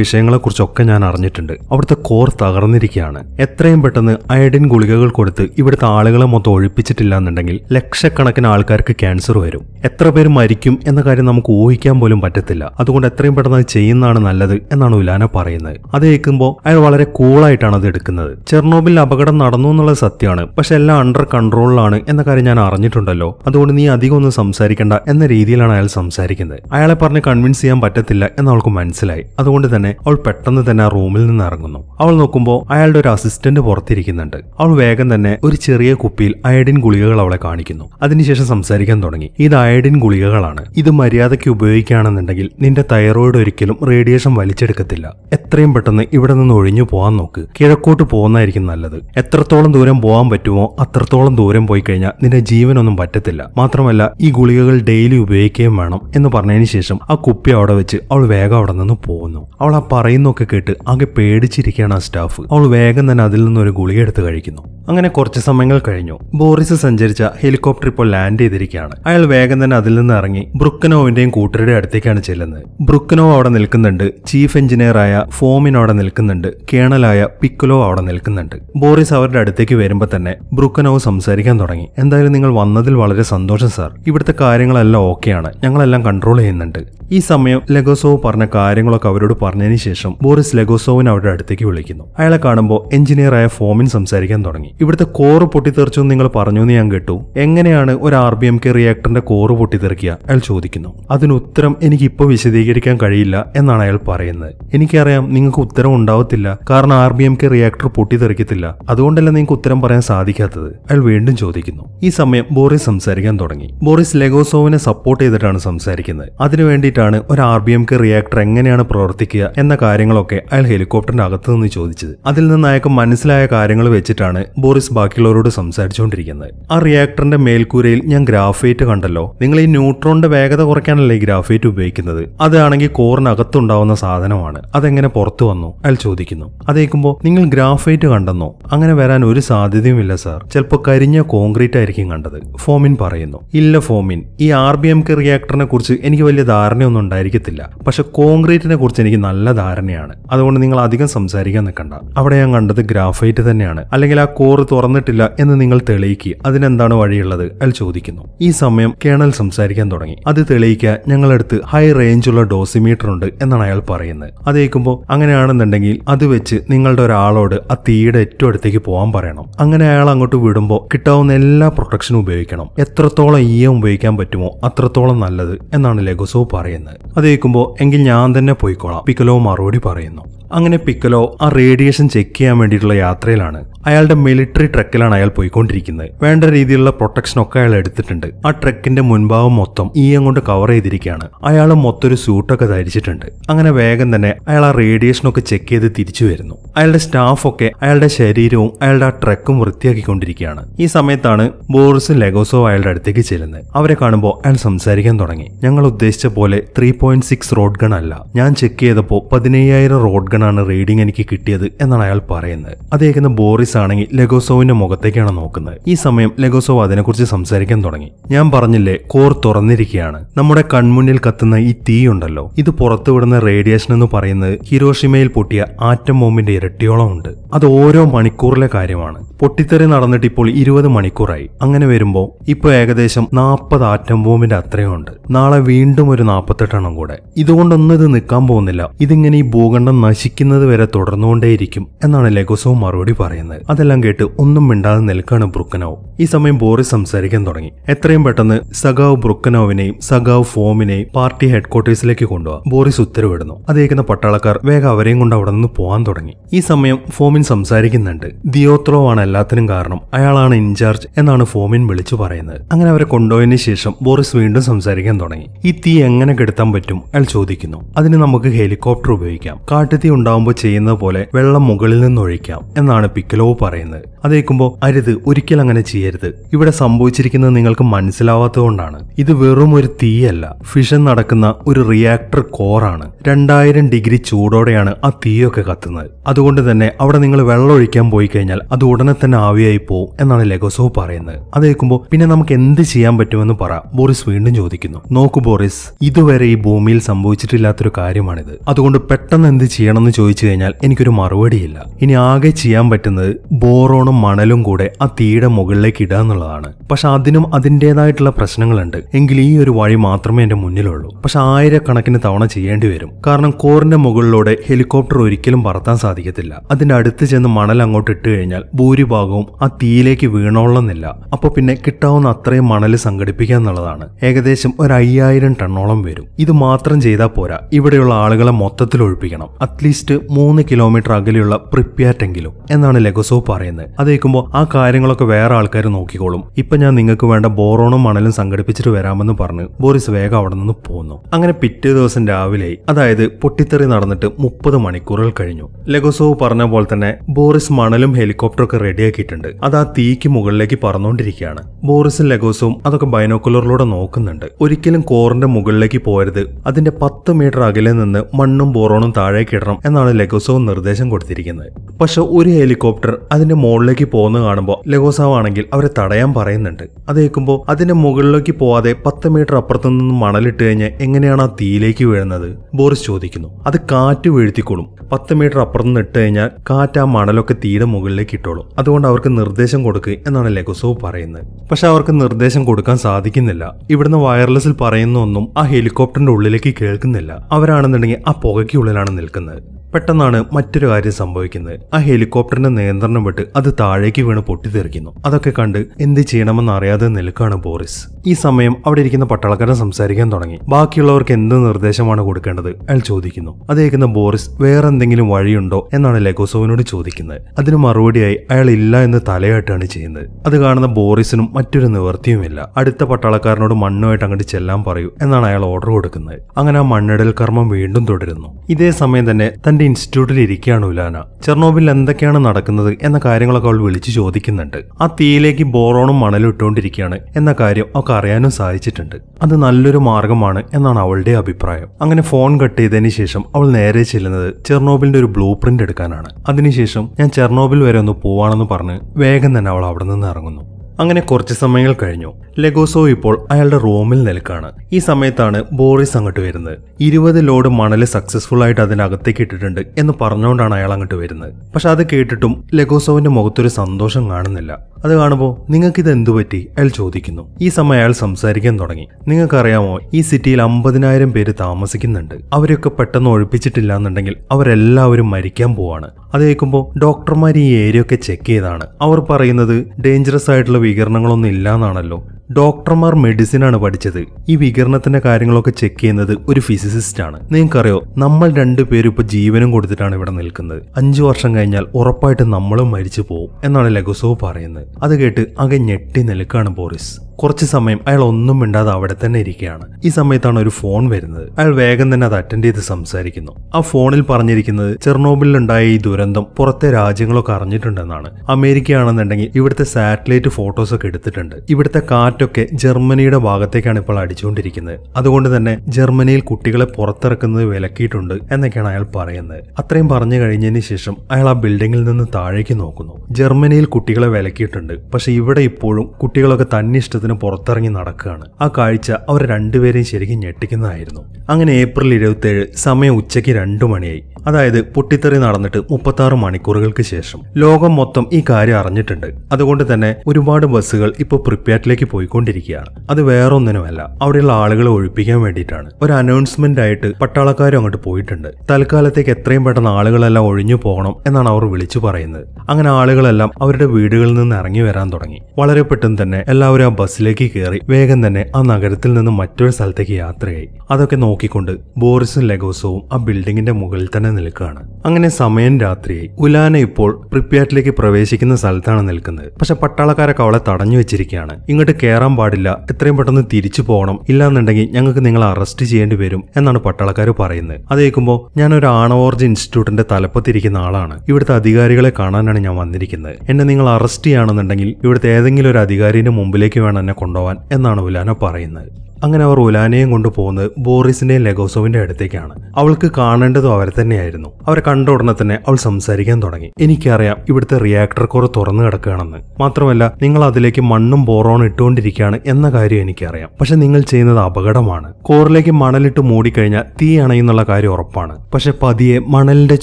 വിഷയങ്ങളെ കുറിച്ചൊക്കെ ഞാൻ അറിഞ്ഞിട്ടുണ്ട് അവിടുത്തെ കോർ തകർന്നിരിക്കുകയാണ് എത്രയും പെട്ടെന്ന് അയഡിൻ ഗുളികകൾ കൊടുത്ത് ഇവിടുത്തെ ആളുകളെ മൊത്തം ഒഴിപ്പിച്ചിട്ടില്ല എന്നുണ്ടെങ്കിൽ ലക്ഷക്കണക്കിന് ആൾക്കാർക്ക് ക്യാൻസർ വരും എത്ര പേര് മരിക്കും എന്ന കാര്യം നമുക്ക് ഊഹിക്കാൻ പോലും പറ്റത്തില്ല അതുകൊണ്ട് എത്രയും പെട്ടെന്ന് അത് ചെയ്യുന്നതാണ് നല്ലത് എന്നാണ് ഉലാന പറയുന്നത് അത് കേൾക്കുമ്പോൾ അയാൾ വളരെ കൂളായിട്ടാണ് അത് എടുക്കുന്നത് ചെർണോബിൽ അപകടം നടന്നു എന്നുള്ളത് സത്യമാണ് പക്ഷെ എല്ലാം അണ്ടർ കൺട്രോളിലാണ് എന്ന എന്ന കാര്യം ഞാൻ അറിഞ്ഞിട്ടുണ്ടല്ലോ അതുകൊണ്ട് നീ അധികം ഒന്നും സംസാരിക്കണ്ട എന്ന രീതിയിലാണ് അയാൾ സംസാരിക്കുന്നത് അയാളെ പറഞ്ഞ് കൺവിൻസ് ചെയ്യാൻ പറ്റത്തില്ല എന്ന് അവൾക്ക് മനസ്സിലായി അതുകൊണ്ട് തന്നെ അവൾ പെട്ടെന്ന് തന്നെ ആ റൂമിൽ നിന്ന് ഇറങ്ങുന്നു അവൾ നോക്കുമ്പോൾ അയാളുടെ ഒരു അസിസ്റ്റന്റ് പുറത്തിരിക്കുന്നുണ്ട് അവൾ വേഗം തന്നെ ഒരു ചെറിയ കുപ്പിയിൽ അയഡിൻ ഗുളികകൾ അവളെ കാണിക്കുന്നു അതിനുശേഷം സംസാരിക്കാൻ തുടങ്ങി ഇത് അയഡിൻ ഗുളികകളാണ് ഇത് മര്യാദയ്ക്ക് ഉപയോഗിക്കുകയാണെന്നുണ്ടെങ്കിൽ നിന്റെ തൈറോയിഡ് ഒരിക്കലും റേഡിയേഷൻ വലിച്ചെടുക്കത്തില്ല എത്രയും പെട്ടെന്ന് ഇവിടെ നിന്ന് ഒഴിഞ്ഞു പോകാൻ നോക്ക് കിഴക്കോട്ട് പോകുന്നതായിരിക്കും നല്ലത് എത്രത്തോളം ദൂരം പോകാൻ പറ്റുമോ അത്രത്തോളം ദൂരം പോയി കഴിഞ്ഞാൽ കഴിഞ്ഞാൽ നിന്റെ ജീവനൊന്നും പറ്റത്തില്ല മാത്രമല്ല ഈ ഗുളികകൾ ഡെയിലി ഉപയോഗിക്കുകയും വേണം എന്ന് പറഞ്ഞതിന് ശേഷം ആ കുപ്പി അവിടെ വെച്ച് അവൾ വേഗം അവിടെ നിന്ന് പോകുന്നു അവൾ ആ പറയുന്നൊക്കെ കേട്ട് ആകെ പേടിച്ചിരിക്കുകയാണ് ആ സ്റ്റാഫ് അവൾ വേഗം തന്നെ അതിൽ നിന്ന് ഒരു ഗുളിക എടുത്ത് കഴിക്കുന്നു അങ്ങനെ കുറച്ച് സമയങ്ങൾ കഴിഞ്ഞു ബോറിസ് സഞ്ചരിച്ച ഹെലികോപ്റ്റർ ഇപ്പോൾ ലാൻഡ് ചെയ്തിരിക്കുകയാണ് അയാൾ വേഗം തന്നെ അതിൽ നിന്ന് ഇറങ്ങി ബ്രുക്കനോവിന്റെയും കൂട്ടരുടെ അടുത്തേക്കാണ് ചെല്ലുന്നത് ബ്രുക്കനോ അവിടെ നിൽക്കുന്നുണ്ട് ചീഫ് എഞ്ചിനീയറായ ഫോമിൻ അവിടെ നിൽക്കുന്നുണ്ട് കേണലായ പിക്കുലോ അവിടെ നിൽക്കുന്നുണ്ട് ബോറിസ് അവരുടെ അടുത്തേക്ക് വരുമ്പോൾ തന്നെ ബ്രുക്കനോവ് സംസാരിക്കാൻ തുടങ്ങി എന്തായാലും നിങ്ങൾ വന്നതിൽ വളരെ സന്തോഷം സാർ ഇവിടുത്തെ കാര്യങ്ങളെല്ലാം ഓക്കെയാണ് ഞങ്ങളെല്ലാം കൺട്രോൾ ചെയ്യുന്നുണ്ട് ഈ സമയം ലെഗോസോവ് പറഞ്ഞ കാര്യങ്ങളൊക്കെ അവരോട് പറഞ്ഞതിന് ശേഷം ബോറിസ് ലെഗോസോവിനെ അവരുടെ അടുത്തേക്ക് വിളിക്കുന്നു അയാളെ കാണുമ്പോൾ എഞ്ചിനീയറായ ഫോമിൻ സംസാരിക്കാൻ തുടങ്ങി ഇവിടുത്തെ കോറ് പൊട്ടിത്തെറിച്ചു നിങ്ങൾ പറഞ്ഞു എന്ന് ഞാൻ കേട്ടു എങ്ങനെയാണ് ഒരു ആർ ബി എം കെ റിയാക്ടറിന്റെ കോറ് പൊട്ടിത്തെറിക്കുക അയാൾ ചോദിക്കുന്നു അതിന് ഉത്തരം എനിക്ക് വിശദീകരിക്കാൻ കഴിയില്ല എന്നാണ് അയാൾ പറയുന്നത് എനിക്കറിയാം നിങ്ങൾക്ക് ഉത്തരം ഉണ്ടാവത്തില്ല കാരണം R B M K reactor പൊട്ടിത്തെറിക്കത്തില്ല അതുകൊണ്ടല്ല നിങ്ങൾക്ക് ഉത്തരം പറയാൻ സാധിക്കാത്തത് അയാൾ വീണ്ടും ചോദിക്കുന്നു ഈ സമയം ബോറിസ് സംസാരിക്കാൻ തുടങ്ങി ബോറിസ് ലെഗോസോവിനെ സപ്പോർട്ട് ചെയ്തിട്ടാണ് സംസാരിക്കുന്നത് അതിനു വേണ്ടിയിട്ടാണ് ഒരു R B M K reactor എങ്ങനെയാണ് പ്രവർത്തിക്കുക എന്ന കാര്യങ്ങളൊക്കെ അയാൾ ഹെലികോപ്റ്ററിന്റെ അകത്തു നിന്ന് ചോദിച്ചത് അതിൽ നിന്ന് അയാൾക്ക് മനസ്സിലായ കാര്യങ്ങൾ വെച്ചിട്ടാണ് ബോറിസ് ബാക്കിയുള്ളവരോട് സംസാരിച്ചുകൊണ്ടിരിക്കുന്നത് ആ റിയാക്ടറിന്റെ മേൽക്കൂരയിൽ ഞാൻ ഗ്രാഫൈറ്റ് കണ്ടല്ലോ നിങ്ങൾ ഈ ന്യൂട്രോണിന്റെ വേഗത കുറയ്ക്കാനല്ലേ ഈ ഗ്രാഫൈറ്റ് ഉപയോഗിക്കുന്നത് അതാണെങ്കിൽ കോറിനകത്തുണ്ടാവുന്ന സാധനമാണ് അതെങ്ങനെ പുറത്തു വന്നു അയാൾ ചോദിക്കുന്നു അതേക്കുമ്പോൾ നിങ്ങൾ ഗ്രാഫൈറ്റ് കണ്ടെന്നോ അങ്ങനെ വരാൻ ഒരു സാധ്യതയുമില്ല സാർ ചിലപ്പോൾ കരിഞ്ഞ കോൺക്രീറ്റ് ആദ്യമായിട്ടായിരിക്കും കണ്ടത് ഫോമിൻ പറയുന്നു ഇല്ല ഫോമിൻ ഈ ആർ ബി എം കെ റിയാക്ടറിനെ കുറിച്ച് എനിക്ക് വലിയ ധാരണയൊന്നും ഉണ്ടായിരിക്കത്തില്ല പക്ഷെ കോൺക്രീറ്റിനെ കുറിച്ച് എനിക്ക് നല്ല ധാരണയാണ് അതുകൊണ്ട് നിങ്ങൾ അധികം സംസാരിക്കാൻ നിൽക്കണ്ട അവിടെ ഞാൻ കണ്ടത് ഗ്രാഫൈറ്റ് തന്നെയാണ് അല്ലെങ്കിൽ ആ കോർ തുറന്നിട്ടില്ല എന്ന് നിങ്ങൾ തെളിയിക്കുക അതിനെന്താണ് വഴിയുള്ളത് അയാൾ ചോദിക്കുന്നു ഈ സമയം കേണൽ സംസാരിക്കാൻ തുടങ്ങി അത് തെളിയിക്കാൻ ഞങ്ങളടുത്ത് ഹൈ റേഞ്ചുള്ള ഡോസിമീറ്റർ ഉണ്ട് എന്നാണ് അയാൾ പറയുന്നത് അതേക്കുമ്പോൾ അങ്ങനെയാണെന്നുണ്ടെങ്കിൽ അത് വെച്ച് നിങ്ങളുടെ ഒരാളോട് ആ തീയുടെ ഏറ്റവും അടുത്തേക്ക് പോകാൻ പറയണം അങ്ങനെ അയാൾ അങ്ങോട്ട് വിടുമ്പോൾ കിട്ടാവുന്ന എല്ലാ പ്രൊട്ടക്ഷൻ ഉപയോഗിക്കണം എത്രത്തോളം ഇ e എം ഉപയോഗിക്കാൻ പറ്റുമോ അത്രത്തോളം നല്ലത് എന്നാണ് ലെഗോസോ പറയുന്നത് അത് കേൾക്കുമ്പോൾ എങ്കിൽ ഞാൻ തന്നെ പോയിക്കോളാം പിക്കലോ മറുപടി പറയുന്നു അങ്ങനെ പിക്കലോ ആ റേഡിയേഷൻ ചെക്ക് ചെയ്യാൻ വേണ്ടിയിട്ടുള്ള യാത്രയിലാണ് അയാളുടെ മിലിറ്ററി ട്രക്കിലാണ് അയാൾ പോയിക്കൊണ്ടിരിക്കുന്നത് വേണ്ട രീതിയിലുള്ള പ്രൊട്ടക്ഷൻ ഒക്കെ അയാൾ എടുത്തിട്ടുണ്ട് ആ ട്രക്കിന്റെ മുൻഭാവം മൊത്തം ഈയം കൊണ്ട് കവർ ചെയ്തിരിക്കുകയാണ് അയാൾ മൊത്തം ഒരു സൂട്ടൊക്കെ ധരിച്ചിട്ടുണ്ട് അങ്ങനെ വേഗം തന്നെ അയാൾ ആ റേഡിയേഷനൊക്കെ ചെക്ക് ചെയ്ത് തിരിച്ചു വരുന്നു അയാളുടെ സ്റ്റാഫൊക്കെ അയാളുടെ ശരീരവും അയാളുടെ ആ ട്രക്കും വൃത്തിയാക്കിക്കൊണ്ടിരിക്കുകയാണ് ഈ സമയത്താണ് ബോറിസും ലെഗോസോ അയാളുടെ അടുത്തേക്ക് ചെല്ലുന്നത് അവരെ കാണുമ്പോൾ അയാൾ സംസാരിക്കാൻ തുടങ്ങി ഞങ്ങൾ ഉദ്ദേശിച്ച പോലെ three point six roentgen അല്ല ഞാൻ ചെക്ക് ചെയ്തപ്പോൾ പതിനയ്യായിരം റോഡ് ഗൺ ചെറുക്കനാണ് റീഡിംഗ് എനിക്ക് കിട്ടിയത് എന്നാണ് അയാൾ പറയുന്നത് അതേക്കുന്ന ബോറിസ് ആണെങ്കിൽ ലെഗോസോവിന്റെ മുഖത്തേക്കാണ് നോക്കുന്നത് ഈ സമയം ലെഗോസോവ് അതിനെക്കുറിച്ച് സംസാരിക്കാൻ തുടങ്ങി ഞാൻ പറഞ്ഞില്ലേ കോർ തുറന്നിരിക്കുകയാണ് നമ്മുടെ കൺമുന്നിൽ കത്തുന്ന ഈ തീ ഉണ്ടല്ലോ ഇത് പുറത്തുവിടുന്ന റേഡിയേഷൻ എന്ന് പറയുന്നത് ഹിരോഷിമയിൽ പൊട്ടിയ ആറ്റം ബോംബിന്റെ ഇരട്ടിയോളം ഉണ്ട് അത് ഓരോ മണിക്കൂറിലെ കാര്യമാണ് പൊട്ടിത്തെറി നടന്നിട്ട് ഇപ്പോൾ ഇരുപത് മണിക്കൂറായി അങ്ങനെ വരുമ്പോൾ ഇപ്പോൾ ഏകദേശം നാൽപ്പത് ആറ്റം ബോംബിന്റെ അത്രയും ഉണ്ട് നാളെ വീണ്ടും ഒരു നാൽപ്പത്തെട്ടെണ്ണം കൂടെ ഇതുകൊണ്ടൊന്നും ഇത് നിൽക്കാൻ പോകുന്നില്ല ഇതിങ്ങനെ ഈ ഭൂഖണ്ഡം നശി നശിക്കുന്നത് വരെ തുടർന്നുകൊണ്ടേയിരിക്കും എന്നാണ് ലെഗോസോ മറുപടി പറയുന്നത് അതെല്ലാം കേട്ട് ഒന്നും മിണ്ടാതെ നിൽക്കാണ് ബ്രുക്കനോ ഈ സമയം ബോറിസ് സംസാരിക്കാൻ തുടങ്ങി എത്രയും പെട്ടെന്ന് സഗാവ് ബ്രുക്കനോവിനെയും സഗാവ് ഫോമിനെയും പാർട്ടി ഹെഡ്ക്വാർട്ടേഴ്സിലേക്ക് കൊണ്ടുപോകാം ബോറിസ് ഉത്തരവിടുന്നു അതേക്കുന്ന പട്ടാളക്കാർ വേഗം അവരെയും കൊണ്ട് അവിടെ നിന്ന് പോകാൻ തുടങ്ങി ഈ സമയം ഫോമിൻ സംസാരിക്കുന്നുണ്ട് ദിയോത്രോ ആണ് എല്ലാത്തിനും കാരണം അയാളാണ് ഇൻചാർജ് എന്നാണ് ഫോമിൻ വിളിച്ചു പറയുന്നത് അങ്ങനെ അവരെ കൊണ്ടുപോയതിനു ശേഷം ബോറിസ് വീണ്ടും സംസാരിക്കാൻ തുടങ്ങി ഈ തീ എങ്ങനെ കെടുത്താൻ പറ്റും അയാൾ ചോദിക്കുന്നു അതിന് നമുക്ക് ഹെലികോപ്റ്റർ ഉപയോഗിക്കാം കാട്ടുതീ ഉണ്ടാവുമ്പോൾ ചെയ്യുന്ന പോലെ വെള്ളം മുകളിൽ നിന്ന് ഒഴിക്കാം എന്നാണ് പിക്കലോവ് പറയുന്നത് അതേക്കുമ്പോൾ അരുത് ഒരിക്കലും അങ്ങനെ ചെയ്യരുത് ഇവിടെ സംഭവിച്ചിരിക്കുന്നത് നിങ്ങൾക്ക് മനസ്സിലാവാത്തതുകൊണ്ടാണ് ഇത് വെറും ഒരു തീയല്ല ഫിഷൻ നടക്കുന്ന ഒരു റിയാക്ടർ കോറാണ് രണ്ടായിരം ഡിഗ്രി ചൂടോടെയാണ് ആ തീയൊക്കെ കത്തുന്നത് അതുകൊണ്ട് തന്നെ അവിടെ നിങ്ങൾ വെള്ളം ഒഴിക്കാൻ പോയി കഴിഞ്ഞാൽ അത് ഉടനെ തന്നെ ആവിയായി പോകും എന്നാണ് ലെഗോസോ പറയുന്നത് അതേക്കുമ്പോൾ പിന്നെ നമുക്ക് എന്ത് ചെയ്യാൻ പറ്റുമെന്ന് പറ ബോറിസ് വീണ്ടും ചോദിക്കുന്നു നോക്കൂ ബോറിസ് ഇതുവരെ ഈ ഭൂമിയിൽ സംഭവിച്ചിട്ടില്ലാത്തൊരു കാര്യമാണിത് അതുകൊണ്ട് പെട്ടെന്ന് എന്ത് ചെയ്യണം എന്ന് ചോദിച്ചു കഴിഞ്ഞാൽ എനിക്കൊരു മറുപടിയില്ല ഇനി ആകെ ചെയ്യാൻ പറ്റുന്നത് ബോറോണും മണലും കൂടെ ആ തീയുടെ മുകളിലേക്ക് ഇടുക എന്നുള്ളതാണ് പക്ഷെ അതിനും അതിൻ്റെതായിട്ടുള്ള പ്രശ്നങ്ങളുണ്ട് എങ്കിൽ ഈ ഒരു വഴി മാത്രമേ എൻ്റെ മുന്നിലുള്ളൂ പക്ഷെ ആയിരക്കണക്കിന് തവണ ചെയ്യേണ്ടി വരും കാരണം കോറിന്റെ മുകളിലൂടെ ഹെലികോപ്റ്റർ ഒരിക്കലും പറത്താൻ സാധിക്കത്തില്ല അതിന്റെ അടുത്ത് ചെന്ന് മണൽ അങ്ങോട്ട് ഇട്ട് കഴിഞ്ഞാൽ ഭൂരിഭാഗവും ആ തീയിലേക്ക് വീണോളുന്നില്ല അപ്പോൾ പിന്നെ കിട്ടാവുന്ന അത്രയും മണൽ സംഘടിപ്പിക്കുക എന്നുള്ളതാണ് ഏകദേശം ഒരു അയ്യായിരം ടണ്ണോളം വരും ഇത് മാത്രം ചെയ്താൽ പോരാ ഇവിടെയുള്ള ആളുകളെ മൊത്തത്തിൽ ഒഴിപ്പിക്കണം അറ്റ്ലീസ്റ്റ് ലീസ്റ്റ് മൂന്ന് കിലോമീറ്റർ അകലെയുള്ള പ്രിപ്യാറ്റെങ്കിലും എന്നാണ് ലെഗോസോ പറയുന്നത് അതേക്കുമ്പോൾ ആ കാര്യങ്ങളൊക്കെ വേറെ ആൾക്കാർ നോക്കിക്കോളും ഇപ്പൊ ഞാൻ നിങ്ങൾക്ക് വേണ്ട ബോറോണും മണലും സംഘടിപ്പിച്ചിട്ട് വരാമെന്ന് പറഞ്ഞ് ബോറിസ് വേഗം അവിടെ നിന്ന് പോന്നു അങ്ങനെ പിറ്റേ ദിവസം രാവിലെ അതായത് പൊട്ടിത്തെറി നടന്നിട്ട് മുപ്പത് മണിക്കൂറുകൾ കഴിഞ്ഞു ലെഗോസോ പറഞ്ഞ പോലെ തന്നെ ബോറിസ് മണലും ഹെലികോപ്റ്ററും ഒക്കെ റെഡിയാക്കിയിട്ടുണ്ട് അത് ആ തീക്ക് മുകളിലേക്ക് പറന്നുകൊണ്ടിരിക്കുകയാണ് ബോറിസും ലെഗോസും അതൊക്കെ ബൈനോക്കുലറിലൂടെ നോക്കുന്നുണ്ട് ഒരിക്കലും കോറിന്റെ മുകളിലേക്ക് പോയരുത് അതിന്റെ പത്ത് മീറ്റർ അകലെ നിന്ന് മണ്ണും ബോറോണും താഴേക്ക് ഇടണം എന്നാണ് ലഗോസോ നിർദ്ദേശം കൊടുത്തിരിക്കുന്നത് പക്ഷെ ഒരു ഹെലികോപ്റ്റർ അതിന്റെ മുകളിലേക്ക് പോകുന്ന കാണുമ്പോൾ ലഗോസാവ് ആണെങ്കിൽ അവരെ തടയാൻ പറയുന്നുണ്ട് അത് കേൾക്കുമ്പോൾ അതിന്റെ മുകളിലേക്ക് പോവാതെ പത്ത് മീറ്റർ അപ്പുറത്തു നിന്ന് മണലിട്ട് കഴിഞ്ഞാൽ എങ്ങനെയാണ് ആ തീയിലേക്ക് വീഴുന്നത് ബോറിസ് ചോദിക്കുന്നു അത് കാറ്റ് വീഴ്ത്തിക്കോളും പത്ത് മീറ്റർ അപ്പുറത്ത് നിന്ന് ഇട്ട് കഴിഞ്ഞാൽ കാറ്റ് ആ മണലൊക്കെ തീയുടെ മുകളിലേക്ക് ഇട്ടോളും അതുകൊണ്ട് അവർക്ക് നിർദ്ദേശം കൊടുക്കുക എന്നാണ് ലഗോസോവ് പറയുന്നത് പക്ഷെ അവർക്ക് നിർദ്ദേശം കൊടുക്കാൻ സാധിക്കുന്നില്ല ഇവിടുന്ന് വയർലെസ്സിൽ പറയുന്ന ഒന്നും ആ ഹെലികോപ്റ്ററിന്റെ ഉള്ളിലേക്ക് കേൾക്കുന്നില്ല അവരാണെന്നുണ്ടെങ്കിൽ ആ പുകയ്ക്കുള്ളിലാണ് നിൽക്കുന്നത് പെട്ടെന്നാണ് മറ്റൊരു കാര്യം സംഭവിക്കുന്നത് ആ ഹെലികോപ്റ്ററിന്റെ നിയന്ത്രണം വിട്ട് അത് താഴേക്ക് വീണ് പൊട്ടിത്തെറിക്കുന്നു അതൊക്കെ കണ്ട് എന്ത് ചെയ്യണമെന്ന് അറിയാതെ നിൽക്കാണ് ബോറിസ് ഈ സമയം അവിടെ ഇരിക്കുന്ന പട്ടാളക്കാരൻ സംസാരിക്കാൻ തുടങ്ങി ബാക്കിയുള്ളവർക്ക് എന്ത് നിർദ്ദേശമാണ് കൊടുക്കേണ്ടത് അയാൾ ചോദിക്കുന്നു അത് കേൾക്കുന്ന ബോറിസ് വേറെ എന്തെങ്കിലും വഴിയുണ്ടോ എന്നാണ് ലെഗോസോവിനോട് ചോദിക്കുന്നത് അതിന് മറുപടിയായി അയാൾ ഇല്ല എന്ന് തലയാട്ടാണ് ചെയ്യുന്നത് അത് കാണുന്ന ബോറിസിനും മറ്റൊരു നിവൃത്തിയുമില്ല അടുത്ത പട്ടാളക്കാരനോട് മണ്ണുമായിട്ട് അങ്ങോട്ട് ചെല്ലാൻ പറയൂ എന്നാണ് അയാൾ ഓർഡർ കൊടുക്കുന്നത് അങ്ങനെ ആ മണ്ണിടൽ കർമ്മം വീണ്ടും തുടരുന്നു ഇതേ സമയം തന്നെ ഗവൺമെന്റ് ഇൻസ്റ്റിറ്റ്യൂട്ടിൽ ഇരിക്കുകയാണ് ഉലാന ചെർണോബിൽ എന്തൊക്കെയാണ് നടക്കുന്നത് എന്ന കാര്യങ്ങളൊക്കെ അവൾ വിളിച്ചു ചോദിക്കുന്നുണ്ട് ആ തീയിലേക്ക് ബോറോണും മണലും ഇട്ടുകൊണ്ടിരിക്കുകയാണ് എന്ന കാര്യം ഒക്കെ അറിയാനും സാധിച്ചിട്ടുണ്ട് അത് നല്ലൊരു മാർഗമാണ് എന്നാണ് അവളുടെ അഭിപ്രായം അങ്ങനെ ഫോൺ കട്ട് ചെയ്തതിന് ശേഷം അവൾ നേരെ ചെല്ലുന്നത് ചെർണോബിലിന്റെ ഒരു ബ്ലൂ പ്രിന്റ് എടുക്കാനാണ് അതിനുശേഷം ഞാൻ ചെർണോബിൽ വരെ ഒന്ന് പോവാണെന്ന് പറഞ്ഞ് വേഗം തന്നെ അവൾ അവിടെ നിന്ന് ഇറങ്ങുന്നു അങ്ങനെ കുറച്ച് സമയങ്ങൾ കഴിഞ്ഞു ലെഗോസോ ഇപ്പോൾ അയാളുടെ റൂമിൽ നിൽക്കാണ് ഈ സമയത്താണ് ബോറിസ് അങ്ങോട്ട് വരുന്നത് ഇരുപത് ലോഡ് മണൽ സക്സസ്ഫുൾ ആയിട്ട് അതിനകത്തേക്ക് ഇട്ടിട്ടുണ്ട് എന്ന് പറഞ്ഞുകൊണ്ടാണ് അയാൾ അങ്ങോട്ട് വരുന്നത് പക്ഷെ അത് കേട്ടിട്ടും ലെഗോസോവിന്റെ മുഖത്തൊരു സന്തോഷം കാണുന്നില്ല അത് കാണുമ്പോൾ നിങ്ങൾക്ക് ഇത് എന്തു പറ്റി അയാൾ ചോദിക്കുന്നു ഈ സമയം അയാൾ സംസാരിക്കാൻ തുടങ്ങി നിങ്ങൾക്കറിയാമോ ഈ സിറ്റിയിൽ അമ്പതിനായിരം പേര് താമസിക്കുന്നുണ്ട് അവരൊക്കെ പെട്ടെന്ന് ഒഴിപ്പിച്ചിട്ടില്ല എന്നുണ്ടെങ്കിൽ അവരെല്ലാവരും മരിക്കാൻ പോവാണ് അത് കേൾക്കുമ്പോൾ ഡോക്ടർമാർ ഈ ഏരിയ ഒക്കെ ചെക്ക് ചെയ്താണ് അവർ പറയുന്നത് ഡേഞ്ചറസ് ആയിട്ടുള്ള വികരണങ്ങളൊന്നും ഇല്ല എന്നാണല്ലോ ഡോക്ടർമാർ മെഡിസിൻ ആണ് പഠിച്ചത് ഈ വികരണത്തിന്റെ കാര്യങ്ങളൊക്കെ ചെക്ക് ചെയ്യുന്നത് ഒരു ഫിസിസിസ്റ്റ് ആണ് നിങ്ങൾക്കറിയോ നമ്മൾ രണ്ടുപേരും ഇപ്പൊ ജീവനും കൊടുത്തിട്ടാണ് ഇവിടെ നിൽക്കുന്നത് അഞ്ചു വർഷം കഴിഞ്ഞാൽ ഉറപ്പായിട്ട് നമ്മളും മരിച്ചു പോകും എന്നാണ് ലഘുസോ പറയുന്നത് അത് കേട്ട് അകെ ഞെട്ടി നിൽക്കാണ് ബോറിസ് കുറച്ച് സമയം അയാൾ ഒന്നും മിണ്ടാതെ അവിടെ തന്നെ ഇരിക്കുകയാണ് ഈ സമയത്താണ് ഒരു ഫോൺ വരുന്നത് അയാൾ വേഗം തന്നെ അത് അറ്റൻഡ് ചെയ്ത് സംസാരിക്കുന്നു ആ ഫോണിൽ പറഞ്ഞിരിക്കുന്നത് ചെർണോബിലുണ്ടായ ഈ ദുരന്തം പുറത്തെ രാജ്യങ്ങളൊക്കെ അറിഞ്ഞിട്ടുണ്ടെന്നാണ് അമേരിക്കയാണെന്നുണ്ടെങ്കിൽ ഇവിടുത്തെ സാറ്റലൈറ്റ് ഫോട്ടോസ് ഒക്കെ എടുത്തിട്ടുണ്ട് ഇവിടുത്തെ കാറ്റൊക്കെ ജർമ്മനിയുടെ ഭാഗത്തേക്കാണ് ഇപ്പോൾ അടിച്ചുകൊണ്ടിരിക്കുന്നത് അതുകൊണ്ട് തന്നെ ജർമ്മനിയിൽ കുട്ടികളെ പുറത്തിറക്കുന്നത് വിലക്കിയിട്ടുണ്ട് എന്നൊക്കെയാണ് അയാൾ പറയുന്നത് അത്രയും പറഞ്ഞു കഴിഞ്ഞതിന് ശേഷം അയാൾ ആ ബിൽഡിങ്ങിൽ നിന്ന് താഴേക്ക് നോക്കുന്നു ജർമ്മനിയിൽ കുട്ടികളെ വിലക്കിയിട്ടുണ്ട് പക്ഷെ ഇവിടെ ഇപ്പോഴും കുട്ടികളൊക്കെ തന്നിഷ്ടത്തിന് ആസ്വദിക്കുന്നതിന് പുറത്തിറങ്ങി നടക്കുകയാണ് ആ കാഴ്ച അവർ രണ്ടുപേരെയും ശരിക്കും ഞെട്ടിക്കുന്നതായിരുന്നു അങ്ങനെ ഏപ്രിൽ ഏഴ് സമയം ഉച്ചയ്ക്ക് രണ്ടു മണിയായി അതായത് പൊട്ടിത്തെറി നടന്നിട്ട് മുപ്പത്താറ് മണിക്കൂറുകൾക്ക് ശേഷം ലോകം മൊത്തം ഈ കാര്യം അറിഞ്ഞിട്ടുണ്ട് അതുകൊണ്ട് തന്നെ ഒരുപാട് ബസ്സുകൾ ഇപ്പോൾ പ്രിപ്പയർഡിലേക്ക് പോയിക്കൊണ്ടിരിക്കുകയാണ് അത് വേറൊന്നിനുമല്ല അവിടെയുള്ള ആളുകളെ ഒഴിപ്പിക്കാൻ വേണ്ടിയിട്ടാണ് ഒരു അനൗൺസ്മെന്റ് ആയിട്ട് പട്ടാളക്കാരും അങ്ങോട്ട് പോയിട്ടുണ്ട് തൽക്കാലത്തേക്ക് എത്രയും പെട്ടെന്ന് ആളുകളെല്ലാം ഒഴിഞ്ഞു പോകണം എന്നാണ് അവർ വിളിച്ചു പറയുന്നത് അങ്ങനെ ആളുകളെല്ലാം അവരുടെ വീടുകളിൽ നിന്ന് ഇറങ്ങി വരാൻ തുടങ്ങി വളരെ പെട്ടെന്ന് തന്നെ എല്ലാവരും ആ ബസ്സിലേക്ക് കയറി വേഗം തന്നെ ആ നഗരത്തിൽ നിന്ന് മറ്റൊരു സ്ഥലത്തേക്ക് യാത്രയായി അതൊക്കെ നോക്കിക്കൊണ്ട് ബോറിസും ലെഗോസവും ആ ബിൽഡിങ്ങിന്റെ മുകളിൽ തന്നെ നിൽക്കുകയാണ് അങ്ങനെ സമയം രാത്രിയായി ഉലാന ഇപ്പോൾ പ്രിപ്യാറ്റിലേക്ക് പ്രവേശിക്കുന്ന സ്ഥലത്താണ് നിൽക്കുന്നത് പക്ഷെ പട്ടാളക്കാരൊക്കെ അവളെ തടഞ്ഞു വെച്ചിരിക്കുകയാണ് ഇങ്ങോട്ട് കയറാൻ പാടില്ല എത്രയും പെട്ടെന്ന് തിരിച്ചു പോകണം ഇല്ലാന്നുണ്ടെങ്കിൽ ഞങ്ങൾക്ക് നിങ്ങളെ അറസ്റ്റ് ചെയ്യേണ്ടി വരും എന്നാണ് പട്ടാളക്കാർ പറയുന്നത് അത് കേൾക്കുമ്പോൾ ഞാൻ ഒരു ആണവോർജ് ഇൻസ്റ്റിറ്റ്യൂട്ടിന്റെ തലപ്പത്തിരിക്കുന്ന ആളാണ് ഇവിടുത്തെ അധികാരികളെ കാണാനാണ് ഞാൻ വന്നിരിക്കുന്നത് എന്നെ നിങ്ങൾ അറസ്റ്റ് ചെയ്യുകയാണെന്നുണ്ടെങ്കിൽ ഇവിടുത്തെ ഏതെങ്കിലും ഒരു അധികാരിന്റെ മുമ്പിലേക്ക് വേണം എന്നെ കൊണ്ടുപോകാൻ എന്നാണ് ഉലാന പറയുന്നത് അങ്ങനെ അവർ ഉലാനയും കൊണ്ട് പോകുന്നത് ബോറിസിന്റെയും ലെഗോസോവിന്റെ അടുത്തേക്കാണ് അവൾക്ക് കാണേണ്ടതും അവരെ തന്നെയായിരുന്നു അവരെ കണ്ട ഉടനെ തന്നെ അവൾ സംസാരിക്കാൻ തുടങ്ങി എനിക്കറിയാം ഇവിടുത്തെ റിയാക്ടർ കോർ തുറന്നു കിടക്കുകയാണെന്ന് മാത്രമല്ല നിങ്ങൾ അതിലേക്ക് മണ്ണും ബോറോണും ഇട്ടുകൊണ്ടിരിക്കുകയാണ് എന്ന കാര്യം എനിക്കറിയാം പക്ഷെ നിങ്ങൾ ചെയ്യുന്നത് അപകടമാണ് കോറിലേക്ക് മണലിട്ട് മൂടിക്കഴിഞ്ഞാൽ തീ അണയുന്നുള്ള കാര്യം ഉറപ്പാണ് പക്ഷെ പതിയെ മണലിന്റെ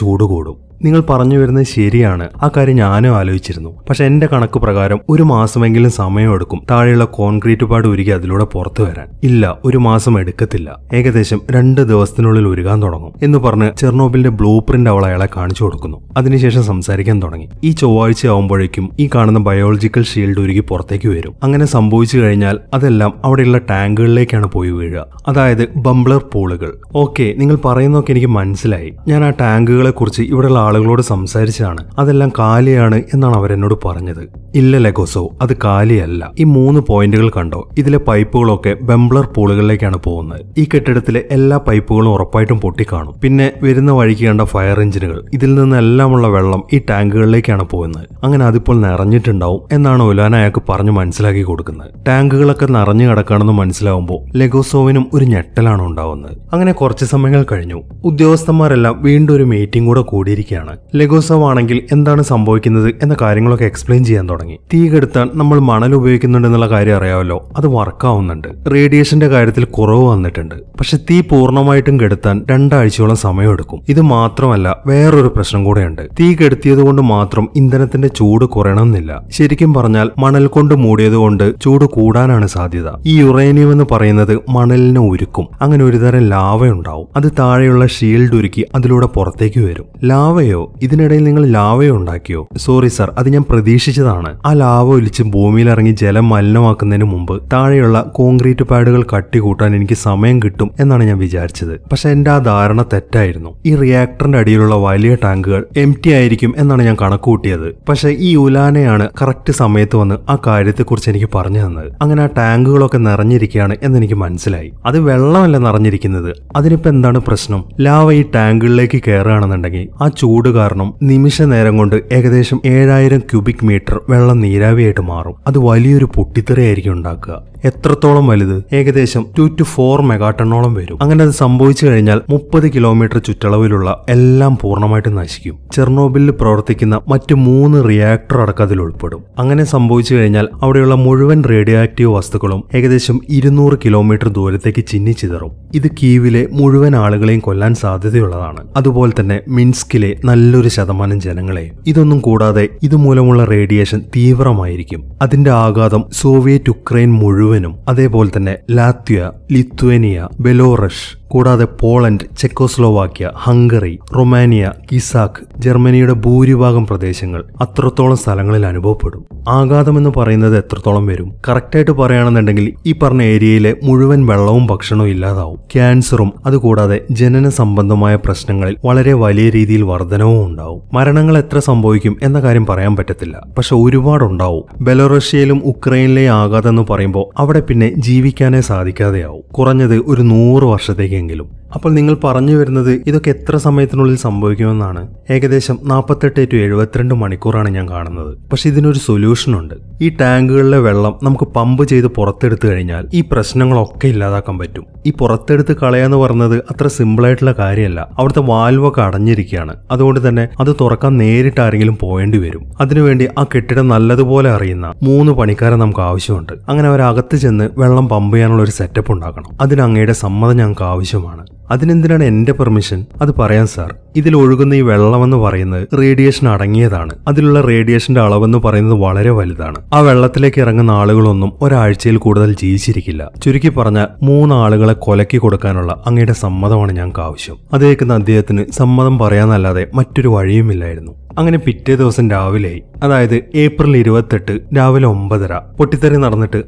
ചൂട് കൂടും നിങ്ങൾ പറഞ്ഞു വരുന്നത് ശരിയാണ് ആ കാര്യം ഞാനും ആലോചിച്ചിരുന്നു പക്ഷെ എന്റെ കണക്ക് പ്രകാരം ഒരു മാസമെങ്കിലും സമയമെടുക്കും താഴെയുള്ള കോൺക്രീറ്റ് പാട് ഉരുകി അതിലൂടെ പുറത്തു വരാൻ ഇല്ല ഒരു മാസം എടുക്കത്തില്ല ഏകദേശം രണ്ട് ദിവസത്തിനുള്ളിൽ ഉരുകാൻ തുടങ്ങും എന്ന് പറഞ്ഞ് ചെർണോബിലിന്റെ ബ്ലൂ പ്രിന്റ് അവൾ അയാളെ കാണിച്ചു കൊടുക്കുന്നു അതിനുശേഷം സംസാരിക്കാൻ തുടങ്ങി ഈ ചൊവ്വാഴ്ച ആവുമ്പോഴേക്കും ഈ കാണുന്ന ബയോളജിക്കൽ ഷീൽഡ് ഉരുകി പുറത്തേക്ക് വരും അങ്ങനെ സംഭവിച്ചു കഴിഞ്ഞാൽ അതെല്ലാം അവിടെയുള്ള ടാങ്കുകളിലേക്കാണ് പോയി വീഴുക അതായത് ബംബ്ലർ പൂളുകൾ ഓക്കെ നിങ്ങൾ പറയുന്നൊക്കെ എനിക്ക് മനസ്സിലായി ഞാൻ ആ ടാങ്കുകളെ കുറിച്ച് ഇവിടെയുള്ള ആളുകളോട് സംസാരിച്ചതാണ് അതെല്ലാം കാലിയാണ് എന്നാണ് അവരെന്നോട് പറഞ്ഞത് ഇല്ല ലെഗോസോ അത് കാലിയല്ല ഈ മൂന്ന് പോയിന്റുകൾ കണ്ടോ ഇതിലെ പൈപ്പുകളൊക്കെ ബെംബ്ലർ പൂളുകളിലേക്കാണ് പോകുന്നത് ഈ കെട്ടിടത്തിലെ എല്ലാ പൈപ്പുകളും ഉറപ്പായിട്ടും പൊട്ടിക്കാണും പിന്നെ വരുന്ന വഴിക്ക് കണ്ട ഫയർ എഞ്ചിനുകൾ ഇതിൽ നിന്നെല്ലാമുള്ള വെള്ളം ഈ ടാങ്കുകളിലേക്കാണ് പോകുന്നത് അങ്ങനെ അതിപ്പോൾ നിറഞ്ഞിട്ടുണ്ടാവും എന്നാണ് ഒലാന അയാൾക്ക് പറഞ്ഞു മനസ്സിലാക്കി കൊടുക്കുന്നത് ടാങ്കുകളൊക്കെ നിറഞ്ഞു കിടക്കുകയാണെന്ന് മനസ്സിലാവുമ്പോൾ ലെഗോസോവിനും ഒരു ഞെട്ടലാണ് ഉണ്ടാവുന്നത് അങ്ങനെ കുറച്ച് സമയങ്ങൾ കഴിഞ്ഞു ഉദ്യോഗസ്ഥന്മാരെല്ലാം വീണ്ടും ഒരു മീറ്റിംഗ് കൂടെ കൂടിയിരിക്കുകയാണ് തുടങ്ങുകയാണ് ലഗോസവ് ആണെങ്കിൽ എന്താണ് സംഭവിക്കുന്നത് എന്ന കാര്യങ്ങളൊക്കെ എക്സ്പ്ലെയിൻ ചെയ്യാൻ തുടങ്ങി തീ കെടുത്താൻ നമ്മൾ മണൽ ഉപയോഗിക്കുന്നുണ്ടെന്നുള്ള കാര്യം അറിയാമല്ലോ അത് വർക്കാവുന്നുണ്ട് റേഡിയേഷന്റെ കാര്യത്തിൽ കുറവ് വന്നിട്ടുണ്ട് പക്ഷെ തീ പൂർണ്ണമായിട്ടും കെടുത്താൻ രണ്ടാഴ്ചയോളം സമയമെടുക്കും ഇത് മാത്രമല്ല വേറൊരു പ്രശ്നം കൂടെയുണ്ട് തീ കെടുത്തിയത് കൊണ്ട് മാത്രം ഇന്ധനത്തിന്റെ ചൂട് കുറയണമെന്നില്ല ശരിക്കും പറഞ്ഞാൽ മണൽ കൊണ്ട് മൂടിയത് കൊണ്ട് ചൂട് കൂടാനാണ് സാധ്യത ഈ യുറേനിയം എന്ന് പറയുന്നത് മണലിനെ ഉരുക്കും അങ്ങനെ ഒരുതരം ലാവ ഉണ്ടാവും അത് താഴെയുള്ള ഷീൽഡ് ഉരുക്കി അതിലൂടെ പുറത്തേക്ക് വരും ലാവ അല്ലയോ ഇതിനിടയിൽ നിങ്ങൾ ലാവയോ ഉണ്ടാക്കിയോ സോറി സർ അത് ഞാൻ പ്രതീക്ഷിച്ചതാണ് ആ ലാവ ഒലിച്ച് ഭൂമിയിൽ ഇറങ്ങി ജലം മലിനമാക്കുന്നതിന് മുമ്പ് താഴെയുള്ള കോൺക്രീറ്റ് പാഡുകൾ കട്ടി കൂട്ടാൻ എനിക്ക് സമയം കിട്ടും എന്നാണ് ഞാൻ വിചാരിച്ചത് പക്ഷെ എന്റെ ആ ധാരണ തെറ്റായിരുന്നു ഈ റിയാക്ടറിന്റെ അടിയിലുള്ള വലിയ ടാങ്കുകൾ എം ആയിരിക്കും എന്നാണ് ഞാൻ കണക്ക് കൂട്ടിയത് പക്ഷെ ഈ ഉലാനയാണ് കറക്റ്റ് സമയത്ത് വന്ന് ആ കാര്യത്തെക്കുറിച്ച് എനിക്ക് പറഞ്ഞു തന്നത് അങ്ങനെ ആ ടാങ്കുകളൊക്കെ നിറഞ്ഞിരിക്കുകയാണ് എന്ന് എനിക്ക് മനസ്സിലായി അത് വെള്ളമല്ല നിറഞ്ഞിരിക്കുന്നത് അതിനിപ്പോ എന്താണ് പ്രശ്നം ലാവ ഈ ടാങ്കുകളിലേക്ക് കയറുകയാണെന്നുണ്ടെങ്കിൽ ആ ചൂ ചൂട് കാരണം നിമിഷ നേരം കൊണ്ട് ഏകദേശം ഏഴായിരം ക്യൂബിക് മീറ്റർ വെള്ളം നീരാവിയായിട്ട് മാറും അത് വലിയൊരു പൊട്ടിത്തെറിയായിരിക്കും ഉണ്ടാക്കുക എത്രത്തോളം വലുത് ഏകദേശം ടു ടു ഫോർ മെഗാട്ടണോളം വരും അങ്ങനെ അത് സംഭവിച്ചു കഴിഞ്ഞാൽ മുപ്പത് കിലോമീറ്റർ ചുറ്റളവിലുള്ള എല്ലാം പൂർണ്ണമായിട്ടും നശിക്കും ചെർണോബിലിൽ പ്രവർത്തിക്കുന്ന മറ്റ് മൂന്ന് റിയാക്ടർ അടക്കം അതിൽ ഉൾപ്പെടും അങ്ങനെ സംഭവിച്ചു കഴിഞ്ഞാൽ അവിടെയുള്ള മുഴുവൻ റേഡിയോ ആക്റ്റീവ് വസ്തുക്കളും ഏകദേശം ഇരുന്നൂറ് കിലോമീറ്റർ ദൂരത്തേക്ക് ചിന്നിച്ചിതറും ഇത് കീവിലെ മുഴുവൻ ആളുകളെയും കൊല്ലാൻ സാധ്യതയുള്ളതാണ് അതുപോലെ തന്നെ മിൻസ്കിലെ നല്ലൊരു ശതമാനം ജനങ്ങളെ ഇതൊന്നും കൂടാതെ ഇതുമൂലമുള്ള റേഡിയേഷൻ തീവ്രമായിരിക്കും അതിന്റെ ആഘാതം സോവിയറ്റ് ഉക്രൈൻ മുഴുവൻ മുഴുവനും അതേപോലെ തന്നെ ലാത്വിയ ലിത്വേനിയ ബെലോറഷ് കൂടാതെ പോളണ്ട് ചെക്കോസ്ലോവാക്യ ഹംഗറി റൊമാനിയ കിസാക്ക് ജർമ്മനിയുടെ ഭൂരിഭാഗം പ്രദേശങ്ങൾ അത്രത്തോളം സ്ഥലങ്ങളിൽ അനുഭവപ്പെടും ആഘാതം എന്ന് പറയുന്നത് എത്രത്തോളം വരും കറക്റ്റായിട്ട് പറയുകയാണെന്നുണ്ടെങ്കിൽ ഈ പറഞ്ഞ ഏരിയയിലെ മുഴുവൻ വെള്ളവും ഭക്ഷണവും ഇല്ലാതാവും ക്യാൻസറും അതുകൂടാതെ ജനന സംബന്ധമായ പ്രശ്നങ്ങളിൽ വളരെ വലിയ രീതിയിൽ വർധനവും ഉണ്ടാവും മരണങ്ങൾ എത്ര സംഭവിക്കും എന്ന കാര്യം പറയാൻ പറ്റത്തില്ല പക്ഷെ ഒരുപാടുണ്ടാവും ബെലോറഷ്യയിലും ഉക്രൈനിലെയും ആഘാതം എന്ന് പറയുമ്പോൾ അവിടെ പിന്നെ ജീവിക്കാനേ സാധിക്കാതെയാവും കുറഞ്ഞത് ഒരു നൂറ് വർഷത്തേക്കെങ്കിലും അപ്പോൾ നിങ്ങൾ പറഞ്ഞു വരുന്നത് ഇതൊക്കെ എത്ര സമയത്തിനുള്ളിൽ സംഭവിക്കുമെന്നാണ് ഏകദേശം നാൽപ്പത്തെട്ട് ടു എഴുപത്തിരണ്ട് മണിക്കൂറാണ് ഞാൻ കാണുന്നത് പക്ഷെ ഇതിനൊരു സൊല്യൂഷൻ ഉണ്ട് ഈ ടാങ്കുകളിലെ വെള്ളം നമുക്ക് പമ്പ് ചെയ്ത് പുറത്തെടുത്തു കഴിഞ്ഞാൽ ഈ പ്രശ്നങ്ങളൊക്കെ ഇല്ലാതാക്കാൻ പറ്റും ഈ പുറത്തെടുത്ത് കളയാന്ന് പറഞ്ഞത് അത്ര സിമ്പിളായിട്ടുള്ള കാര്യമല്ല അവിടുത്തെ വാൽവൊക്കെ അടഞ്ഞിരിക്കുകയാണ് അതുകൊണ്ട് തന്നെ അത് തുറക്കാൻ നേരിട്ട് ആരെങ്കിലും പോയേണ്ടി വരും അതിനുവേണ്ടി ആ കെട്ടിടം നല്ലതുപോലെ അറിയുന്ന മൂന്ന് പണിക്കാരെ നമുക്ക് ആവശ്യമുണ്ട് അങ്ങനെ അവരകത്ത് ചെന്ന് വെള്ളം പമ്പ് ചെയ്യാനുള്ള ഒരു സെറ്റപ്പ് ഉണ്ടാക്കണം അതിന് അങ്ങയുടെ സമ്മതം ഞങ്ങൾക്ക് ആവശ്യമാണ് അതിനെന്തിനാണ് എന്റെ പെർമിഷൻ അത് പറയാൻ സാർ ഇതിൽ ഒഴുകുന്ന ഈ വെള്ളമെന്ന് പറയുന്നത് റേഡിയേഷൻ അടങ്ങിയതാണ് അതിലുള്ള റേഡിയേഷന്റെ അളവെന്ന് പറയുന്നത് വളരെ വലുതാണ് ആ വെള്ളത്തിലേക്ക് ഇറങ്ങുന്ന ആളുകളൊന്നും ഒരാഴ്ചയിൽ കൂടുതൽ ജീവിച്ചിരിക്കില്ല ചുരുക്കി പറഞ്ഞാൽ മൂന്ന് ആളുകളെ കൊലക്കി കൊടുക്കാനുള്ള അങ്ങയുടെ സമ്മതമാണ് ഞങ്ങൾക്ക് ആവശ്യം അത് കേൾക്കുന്ന അദ്ദേഹത്തിന് സമ്മതം പറയാന്നല്ലാതെ മറ്റൊരു വഴിയുമില്ലായിരുന്നു അങ്ങനെ പിറ്റേ ദിവസം രാവിലെ അതായത് ഏപ്രിൽ ഇരുപത്തെട്ട് രാവിലെ ഒമ്പതര പൊട്ടിത്തെറി നടന്നിട്ട്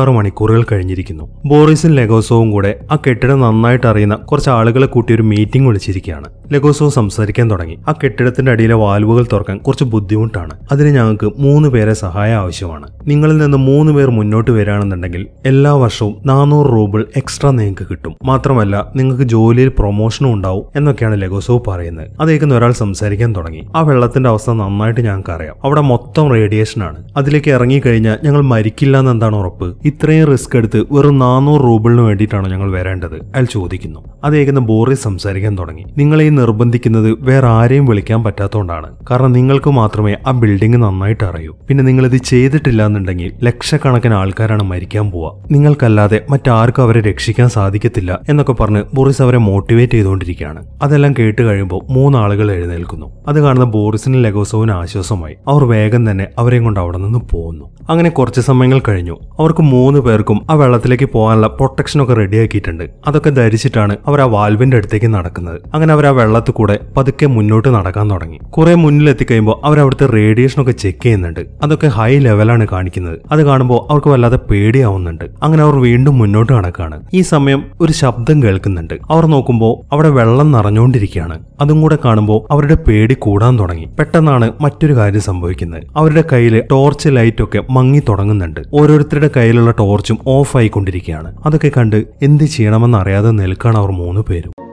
ആറ് മണിക്കൂറുകൾ കഴിഞ്ഞിരിക്കുന്നു ബോറിസും ലെഗോസോവും കൂടെ ആ കെട്ടിടം നന്നായിട്ട് അറിയുന്ന കുറച്ച് ആളുകളെ കൂട്ടി ഒരു മീറ്റിംഗ് വിളിച്ചിരിക്കുകയാണ് ലഗോസോ സംസാരിക്കാൻ തുടങ്ങി ആ കെട്ടിടത്തിന്റെ അടിയിലെ വാൽവുകൾ തുറക്കാൻ കുറച്ച് ബുദ്ധിമുട്ടാണ് അതിന് ഞങ്ങൾക്ക് മൂന്ന് പേരെ സഹായം ആവശ്യമാണ് നിങ്ങളിൽ നിന്ന് മൂന്ന് പേർ മുന്നോട്ട് വരികയാണെന്നുണ്ടെങ്കിൽ എല്ലാ വർഷവും നാനൂറ് റൂബിൾ എക്സ്ട്രാ നിങ്ങൾക്ക് കിട്ടും മാത്രമല്ല നിങ്ങൾക്ക് ജോലിയിൽ പ്രൊമോഷനും ഉണ്ടാവും എന്നൊക്കെയാണ് ലഗോസോ പറയുന്നത് അതേക്കുന്ന ഒരാൾ സംസാരിക്കാൻ തുടങ്ങി ആ വെള്ളത്തിൽ സ്ഥലത്തിന്റെ അവസ്ഥ നന്നായിട്ട് അറിയാം അവിടെ മൊത്തം ആണ് അതിലേക്ക് ഇറങ്ങിക്കഴിഞ്ഞാൽ ഞങ്ങൾ മരിക്കില്ല എന്ന് എന്താണ് ഉറപ്പ് ഇത്രയും റിസ്ക് എടുത്ത് വെറും നാനൂറ് റൂബിളിന് വേണ്ടിയിട്ടാണ് ഞങ്ങൾ വരേണ്ടത് അയാൾ ചോദിക്കുന്നു അത് കേൾക്കുന്ന ബോറിസ് സംസാരിക്കാൻ തുടങ്ങി നിങ്ങളെ നിർബന്ധിക്കുന്നത് വേറെ ആരെയും വിളിക്കാൻ പറ്റാത്തതുകൊണ്ടാണ് കാരണം നിങ്ങൾക്ക് മാത്രമേ ആ ബിൽഡിംഗ് നന്നായിട്ട് അറിയൂ പിന്നെ നിങ്ങൾ ഇത് ചെയ്തിട്ടില്ല എന്നുണ്ടെങ്കിൽ ലക്ഷക്കണക്കിന് ആൾക്കാരാണ് മരിക്കാൻ പോവാ നിങ്ങൾക്കല്ലാതെ മറ്റാർക്കും അവരെ രക്ഷിക്കാൻ സാധിക്കത്തില്ല എന്നൊക്കെ പറഞ്ഞ് ബോറിസ് അവരെ മോട്ടിവേറ്റ് ചെയ്തുകൊണ്ടിരിക്കുകയാണ് അതെല്ലാം കേട്ട് കഴിയുമ്പോൾ മൂന്നാളുകൾ എഴുന്നേൽക്കുന്നു അത് കാണുന്ന ബോറിസ് ജോൺസനും ലഗോസോവിന് ആശ്വാസമായി അവർ വേഗം തന്നെ അവരെയും കൊണ്ട് അവിടെ നിന്ന് പോകുന്നു അങ്ങനെ കുറച്ച് സമയങ്ങൾ കഴിഞ്ഞു അവർക്ക് മൂന്ന് പേർക്കും ആ വെള്ളത്തിലേക്ക് പോകാനുള്ള പ്രൊട്ടക്ഷനൊക്കെ റെഡിയാക്കിയിട്ടുണ്ട് അതൊക്കെ ധരിച്ചിട്ടാണ് അവർ ആ വാൽവിന്റെ അടുത്തേക്ക് നടക്കുന്നത് അങ്ങനെ അവർ ആ വെള്ളത്തിൽ കൂടെ പതുക്കെ മുന്നോട്ട് നടക്കാൻ തുടങ്ങി കുറെ മുന്നിലെത്തി കഴിയുമ്പോൾ അവർ അവിടുത്തെ റേഡിയേഷനൊക്കെ ചെക്ക് ചെയ്യുന്നുണ്ട് അതൊക്കെ ഹൈ ലെവലാണ് കാണിക്കുന്നത് അത് കാണുമ്പോൾ അവർക്ക് വല്ലാതെ പേടിയാവുന്നുണ്ട് അങ്ങനെ അവർ വീണ്ടും മുന്നോട്ട് നടക്കുകയാണ് ഈ സമയം ഒരു ശബ്ദം കേൾക്കുന്നുണ്ട് അവർ നോക്കുമ്പോൾ അവിടെ വെള്ളം നിറഞ്ഞുകൊണ്ടിരിക്കുകയാണ് അതും കൂടെ കാണുമ്പോൾ അവരുടെ പേടി കൂടാൻ തുടങ്ങി പെട്ടെന്നാണ് മറ്റൊരു കാര്യം സംഭവിക്കുന്നത് അവരുടെ കയ്യിൽ ടോർച്ച് ലൈറ്റ് ഒക്കെ മങ്ങി തുടങ്ങുന്നുണ്ട് ഓരോരുത്തരുടെ കയ്യിലുള്ള ടോർച്ചും ഓഫ് ആയിക്കൊണ്ടിരിക്കുകയാണ് അതൊക്കെ കണ്ട് എന്ത് ചെയ്യണമെന്ന് അറിയാതെ നിൽക്കാണ് അവർ മൂന്ന് പേരും